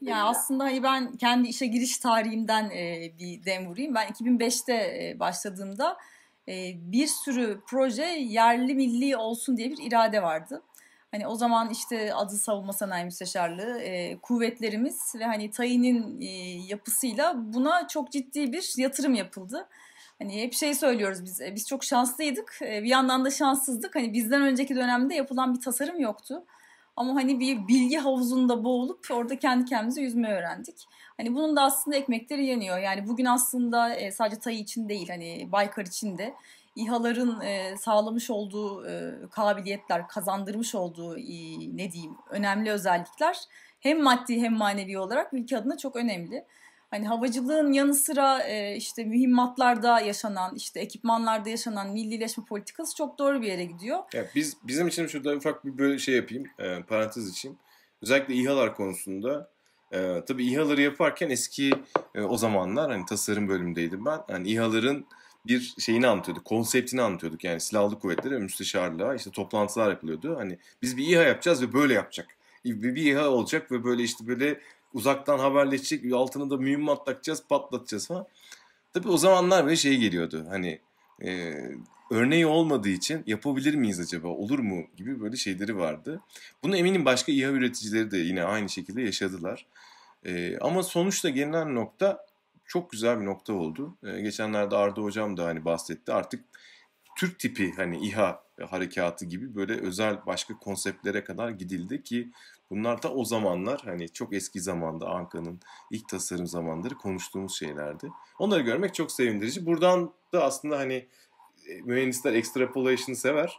Ya aslında hani ben kendi işe giriş tarihimden e, bir dem vurayım. Ben 2005'te e, başladığımda e, bir sürü proje yerli milli olsun diye bir irade vardı. Hani o zaman işte adı savunma sanayi müsteşarlığı e, kuvvetlerimiz ve hani Tayin'in e, yapısıyla buna çok ciddi bir yatırım yapıldı. Hani hep şey söylüyoruz biz, e, biz çok şanslıydık. E, bir yandan da şanssızdık. Hani bizden önceki dönemde yapılan bir tasarım yoktu. Ama hani bir bilgi havuzunda boğulup orada kendi kendimize yüzme öğrendik. Hani bunun da aslında ekmekleri yeniyor. Yani bugün aslında e, sadece Tay için değil hani Baykar için de İHA'ların e, sağlamış olduğu e, kabiliyetler, kazandırmış olduğu e, ne diyeyim önemli özellikler hem maddi hem manevi olarak ülke adına çok önemli. Hani havacılığın yanı sıra e, işte mühimmatlarda yaşanan, işte ekipmanlarda yaşanan millileşme politikası çok doğru bir yere gidiyor. Ya biz bizim için şurada ufak bir böyle şey yapayım, e, parantez için. Özellikle İHA'lar konusunda e, tabii İHA'ları yaparken eski e, o zamanlar hani tasarım bölümündeydim ben. Hani İHA'ların bir şeyini anlatıyorduk. Konseptini anlatıyorduk. Yani silahlı kuvvetleri ve müsteşarlığa işte toplantılar yapılıyordu. Hani biz bir İHA yapacağız ve böyle yapacak. Bir, bir İHA olacak ve böyle işte böyle uzaktan haberleşecek. Altına da mühimmat takacağız, patlatacağız falan. Tabii o zamanlar böyle şey geliyordu. Hani e, örneği olmadığı için yapabilir miyiz acaba olur mu gibi böyle şeyleri vardı. Bunu eminim başka İHA üreticileri de yine aynı şekilde yaşadılar. E, ama sonuçta gelinen nokta çok güzel bir nokta oldu. Ee, geçenlerde Arda Hocam da hani bahsetti. Artık Türk tipi hani İHA harekatı gibi böyle özel başka konseptlere kadar gidildi ki bunlar da o zamanlar hani çok eski zamanda Anka'nın ilk tasarım zamanları konuştuğumuz şeylerdi. Onları görmek çok sevindirici. Buradan da aslında hani e, mühendisler extrapolation'ı sever.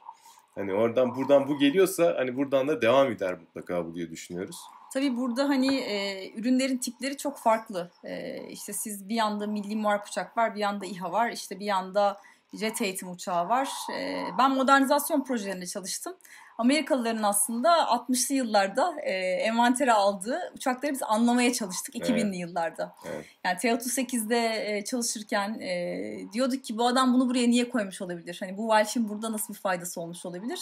Hani oradan buradan bu geliyorsa hani buradan da devam eder mutlaka bu diye düşünüyoruz. Tabii burada hani e, ürünlerin tipleri çok farklı. E, işte siz bir yanda milli muharip uçak var, bir yanda İHA var, işte bir yanda jet eğitim uçağı var. E, ben modernizasyon projelerinde çalıştım. Amerikalıların aslında 60'lı yıllarda e, envantere aldığı uçakları biz anlamaya çalıştık 2000'li evet. yıllarda. Evet. Yani T-38'de e, çalışırken e, diyorduk ki bu adam bunu buraya niye koymuş olabilir? Hani bu Walsh'in burada nasıl bir faydası olmuş olabilir?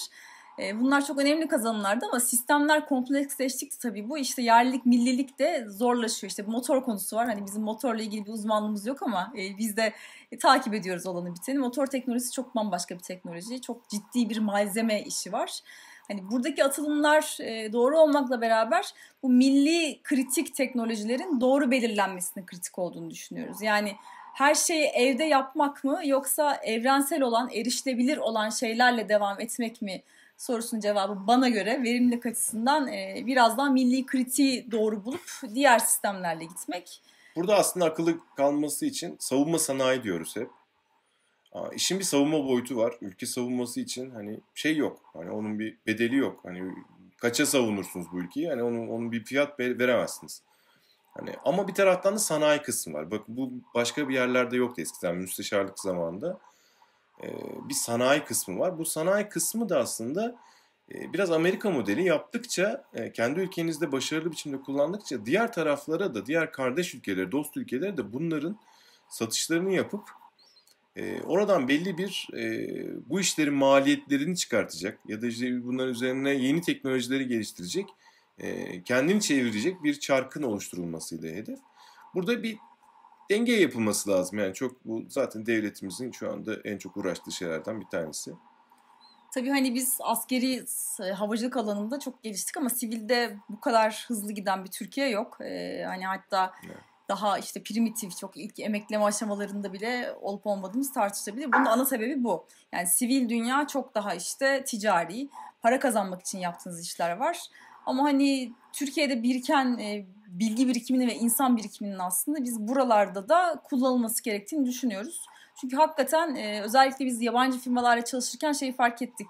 E, bunlar çok önemli kazanımlardı ama sistemler kompleksleştikçe tabii bu işte yerlilik millilik de zorlaşıyor. İşte motor konusu var. Hani bizim motorla ilgili bir uzmanlığımız yok ama e, biz de e, takip ediyoruz olanı biteni. Motor teknolojisi çok bambaşka bir teknoloji. Çok ciddi bir malzeme işi var. Hani buradaki atılımlar doğru olmakla beraber bu milli kritik teknolojilerin doğru belirlenmesinin kritik olduğunu düşünüyoruz. Yani her şeyi evde yapmak mı yoksa evrensel olan, erişilebilir olan şeylerle devam etmek mi sorusunun cevabı bana göre verimlilik açısından e, biraz daha milli kritiği doğru bulup diğer sistemlerle gitmek. Burada aslında akıllı kalması için savunma sanayi diyoruz hep. Aa, işin bir savunma boyutu var. Ülke savunması için hani şey yok. Hani onun bir bedeli yok. Hani kaça savunursunuz bu ülkeyi? Hani onun onun bir fiyat veremezsiniz. Hani ama bir taraftan da sanayi kısmı var. Bak bu başka bir yerlerde yoktu eskiden müsteşarlık zamanında bir sanayi kısmı var. Bu sanayi kısmı da aslında biraz Amerika modeli yaptıkça kendi ülkenizde başarılı biçimde kullandıkça diğer taraflara da diğer kardeş ülkeleri, dost ülkeleri de bunların satışlarını yapıp oradan belli bir bu işlerin maliyetlerini çıkartacak ya da işte bunların üzerine yeni teknolojileri geliştirecek kendini çevirecek bir çarkın oluşturulmasıydı hedef. Burada bir denge yapılması lazım. Yani çok bu zaten devletimizin şu anda en çok uğraştığı şeylerden bir tanesi. Tabii hani biz askeri e, havacılık alanında çok geliştik ama sivilde bu kadar hızlı giden bir Türkiye yok. Ee, hani hatta evet. daha işte primitif çok ilk emekleme aşamalarında bile olup olmadığımız tartışılabilir. Bunun ana sebebi bu. Yani sivil dünya çok daha işte ticari, para kazanmak için yaptığınız işler var. Ama hani Türkiye'de biriken e, bilgi birikimini ve insan birikiminin aslında biz buralarda da kullanılması gerektiğini düşünüyoruz. Çünkü hakikaten e, özellikle biz yabancı firmalarla çalışırken şeyi fark ettik.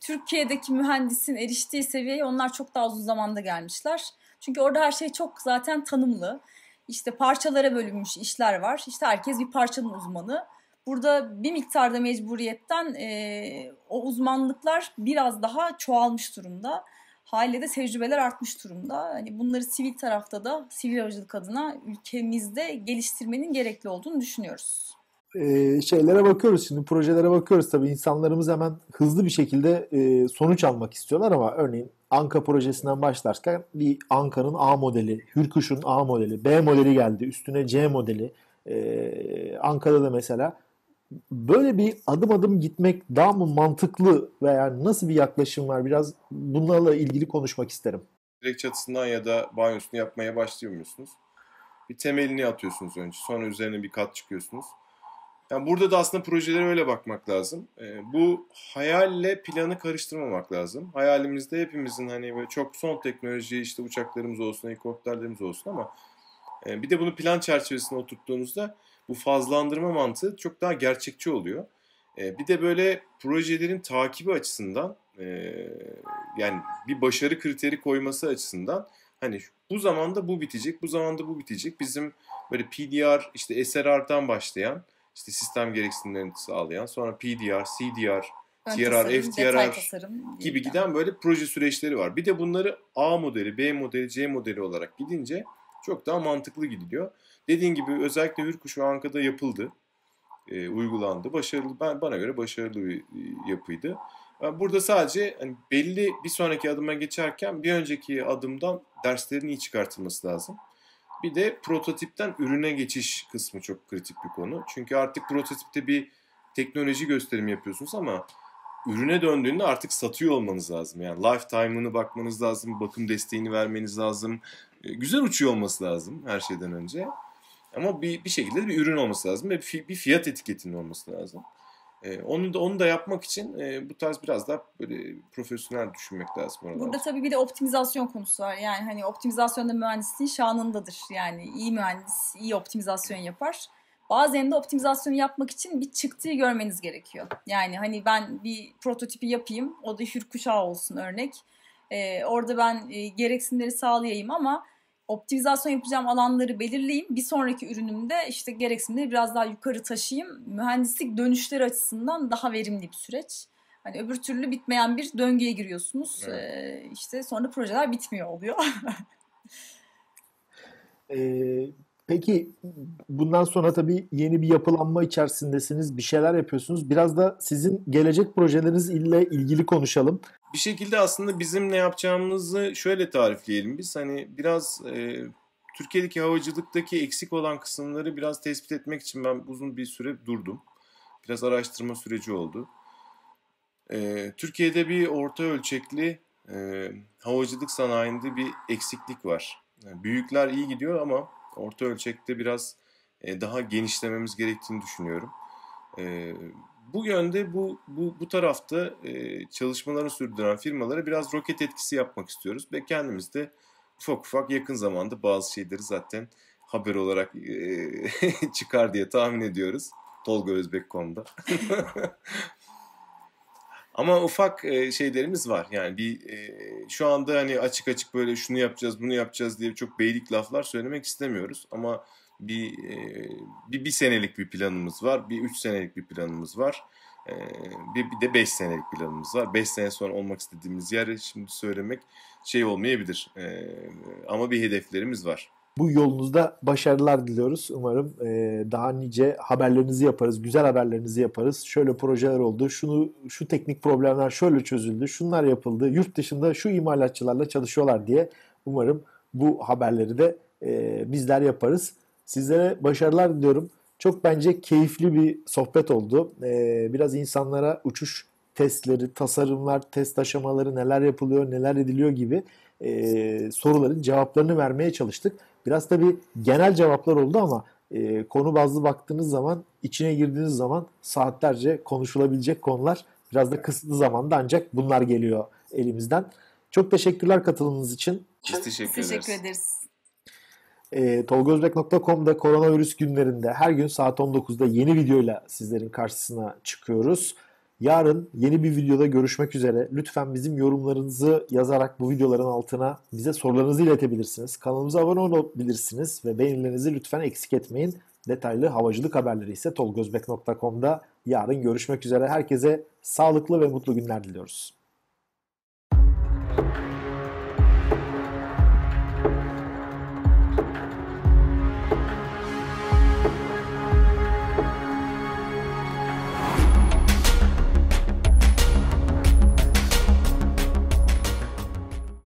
Türkiye'deki mühendisin eriştiği seviyeye onlar çok daha uzun zamanda gelmişler. Çünkü orada her şey çok zaten tanımlı. İşte parçalara bölünmüş işler var. İşte herkes bir parçanın uzmanı. Burada bir miktarda mecburiyetten e, o uzmanlıklar biraz daha çoğalmış durumda haliyle de tecrübeler artmış durumda. Hani bunları sivil tarafta da sivil havacılık adına ülkemizde geliştirmenin gerekli olduğunu düşünüyoruz. Ee, şeylere bakıyoruz şimdi projelere bakıyoruz tabii insanlarımız hemen hızlı bir şekilde e, sonuç almak istiyorlar ama örneğin Anka projesinden başlarken bir Anka'nın A modeli, Hürkuş'un A modeli, B modeli geldi üstüne C modeli. Ee, Anka'da da mesela böyle bir adım adım gitmek daha mı mantıklı veya nasıl bir yaklaşım var? Biraz bunlarla ilgili konuşmak isterim. Direkt çatısından ya da banyosunu yapmaya başlıyor musunuz? Bir temelini atıyorsunuz önce. Sonra üzerine bir kat çıkıyorsunuz. Yani burada da aslında projelere öyle bakmak lazım. E, bu hayalle planı karıştırmamak lazım. Hayalimizde hepimizin hani böyle çok son teknoloji işte uçaklarımız olsun, helikopterlerimiz olsun ama e, bir de bunu plan çerçevesine oturttuğumuzda bu fazlandırma mantığı çok daha gerçekçi oluyor. Ee, bir de böyle projelerin takibi açısından e, yani bir başarı kriteri koyması açısından hani bu zamanda bu bitecek, bu zamanda bu bitecek. Bizim böyle PDR işte SRR'dan başlayan işte sistem gereksinimlerini sağlayan sonra PDR, CDR, Ön TRR, FTRR gibi giden böyle proje süreçleri var. Bir de bunları A modeli, B modeli, C modeli olarak gidince çok daha mantıklı gidiliyor. Dediğin gibi özellikle hürkuşu ve Anka'da yapıldı. E, uygulandı. Başarılı, ben, bana göre başarılı bir e, yapıydı. Yani burada sadece hani belli bir sonraki adıma geçerken bir önceki adımdan derslerin iyi çıkartılması lazım. Bir de prototipten ürüne geçiş kısmı çok kritik bir konu. Çünkü artık prototipte bir teknoloji gösterimi yapıyorsunuz ama ürüne döndüğünde artık satıyor olmanız lazım. Yani lifetime'ını bakmanız lazım, bakım desteğini vermeniz lazım. E, güzel uçuyor olması lazım her şeyden önce. Ama bir, bir şekilde bir ürün olması lazım ve bir fiyat etiketinin olması lazım. Ee, onu da onu da yapmak için e, bu tarz biraz daha böyle profesyonel düşünmek lazım oralarda. Burada tabii bir de optimizasyon konusu var. Yani hani optimizasyon da mühendisliğin şanındadır. Yani iyi mühendis iyi optimizasyon yapar. Bazen de optimizasyonu yapmak için bir çıktığı görmeniz gerekiyor. Yani hani ben bir prototipi yapayım, o da hürkuşağı olsun örnek. Ee, orada ben e, gereksinimleri sağlayayım ama optimizasyon yapacağım alanları belirleyeyim. Bir sonraki ürünümde işte gereksinimleri biraz daha yukarı taşıyayım. Mühendislik dönüşleri açısından daha verimli bir süreç. Hani öbür türlü bitmeyen bir döngüye giriyorsunuz. Evet. Ee, işte sonra projeler bitmiyor oluyor. [LAUGHS] ee, Peki bundan sonra tabii yeni bir yapılanma içerisindesiniz, bir şeyler yapıyorsunuz. Biraz da sizin gelecek projeleriniz ile ilgili konuşalım. Bir şekilde aslında bizim ne yapacağımızı şöyle tarifleyelim biz. Hani biraz e, Türkiye'deki havacılıktaki eksik olan kısımları biraz tespit etmek için ben uzun bir süre durdum. Biraz araştırma süreci oldu. E, Türkiye'de bir orta ölçekli e, havacılık sanayinde bir eksiklik var. Yani büyükler iyi gidiyor ama orta ölçekte biraz e, daha genişlememiz gerektiğini düşünüyorum. E, bu yönde bu bu, bu tarafta e, çalışmalarını sürdüren firmalara biraz roket etkisi yapmak istiyoruz ve kendimiz de ufak ufak yakın zamanda bazı şeyleri zaten haber olarak e, [LAUGHS] çıkar diye tahmin ediyoruz. Tolga Özbek.com'da. [LAUGHS] Ama ufak e, şeylerimiz var. Yani bir e, şu anda hani açık açık böyle şunu yapacağız, bunu yapacağız diye çok beylik laflar söylemek istemiyoruz. Ama bir e, bir, bir senelik bir planımız var, bir üç senelik bir planımız var. E, bir, bir de beş senelik planımız var. Beş sene sonra olmak istediğimiz yeri şimdi söylemek şey olmayabilir. E, ama bir hedeflerimiz var bu yolunuzda başarılar diliyoruz. Umarım e, daha nice haberlerinizi yaparız, güzel haberlerinizi yaparız. Şöyle projeler oldu, şunu şu teknik problemler şöyle çözüldü, şunlar yapıldı, yurt dışında şu imalatçılarla çalışıyorlar diye umarım bu haberleri de e, bizler yaparız. Sizlere başarılar diliyorum. Çok bence keyifli bir sohbet oldu. E, biraz insanlara uçuş testleri, tasarımlar, test aşamaları neler yapılıyor, neler ediliyor gibi e, soruların cevaplarını vermeye çalıştık. Biraz tabii genel cevaplar oldu ama e, konu bazlı baktığınız zaman, içine girdiğiniz zaman saatlerce konuşulabilecek konular biraz da kısıtlı zamanda ancak bunlar geliyor elimizden. Çok teşekkürler katılımınız için. Biz teşekkür, teşekkür ederiz. ederiz. E, Tolgozbek.com'da koronavirüs günlerinde her gün saat 19'da yeni videoyla sizlerin karşısına çıkıyoruz. Yarın yeni bir videoda görüşmek üzere. Lütfen bizim yorumlarınızı yazarak bu videoların altına bize sorularınızı iletebilirsiniz. Kanalımıza abone olabilirsiniz ve beğenilerinizi lütfen eksik etmeyin. Detaylı havacılık haberleri ise tolgozbek.com'da. Yarın görüşmek üzere. Herkese sağlıklı ve mutlu günler diliyoruz.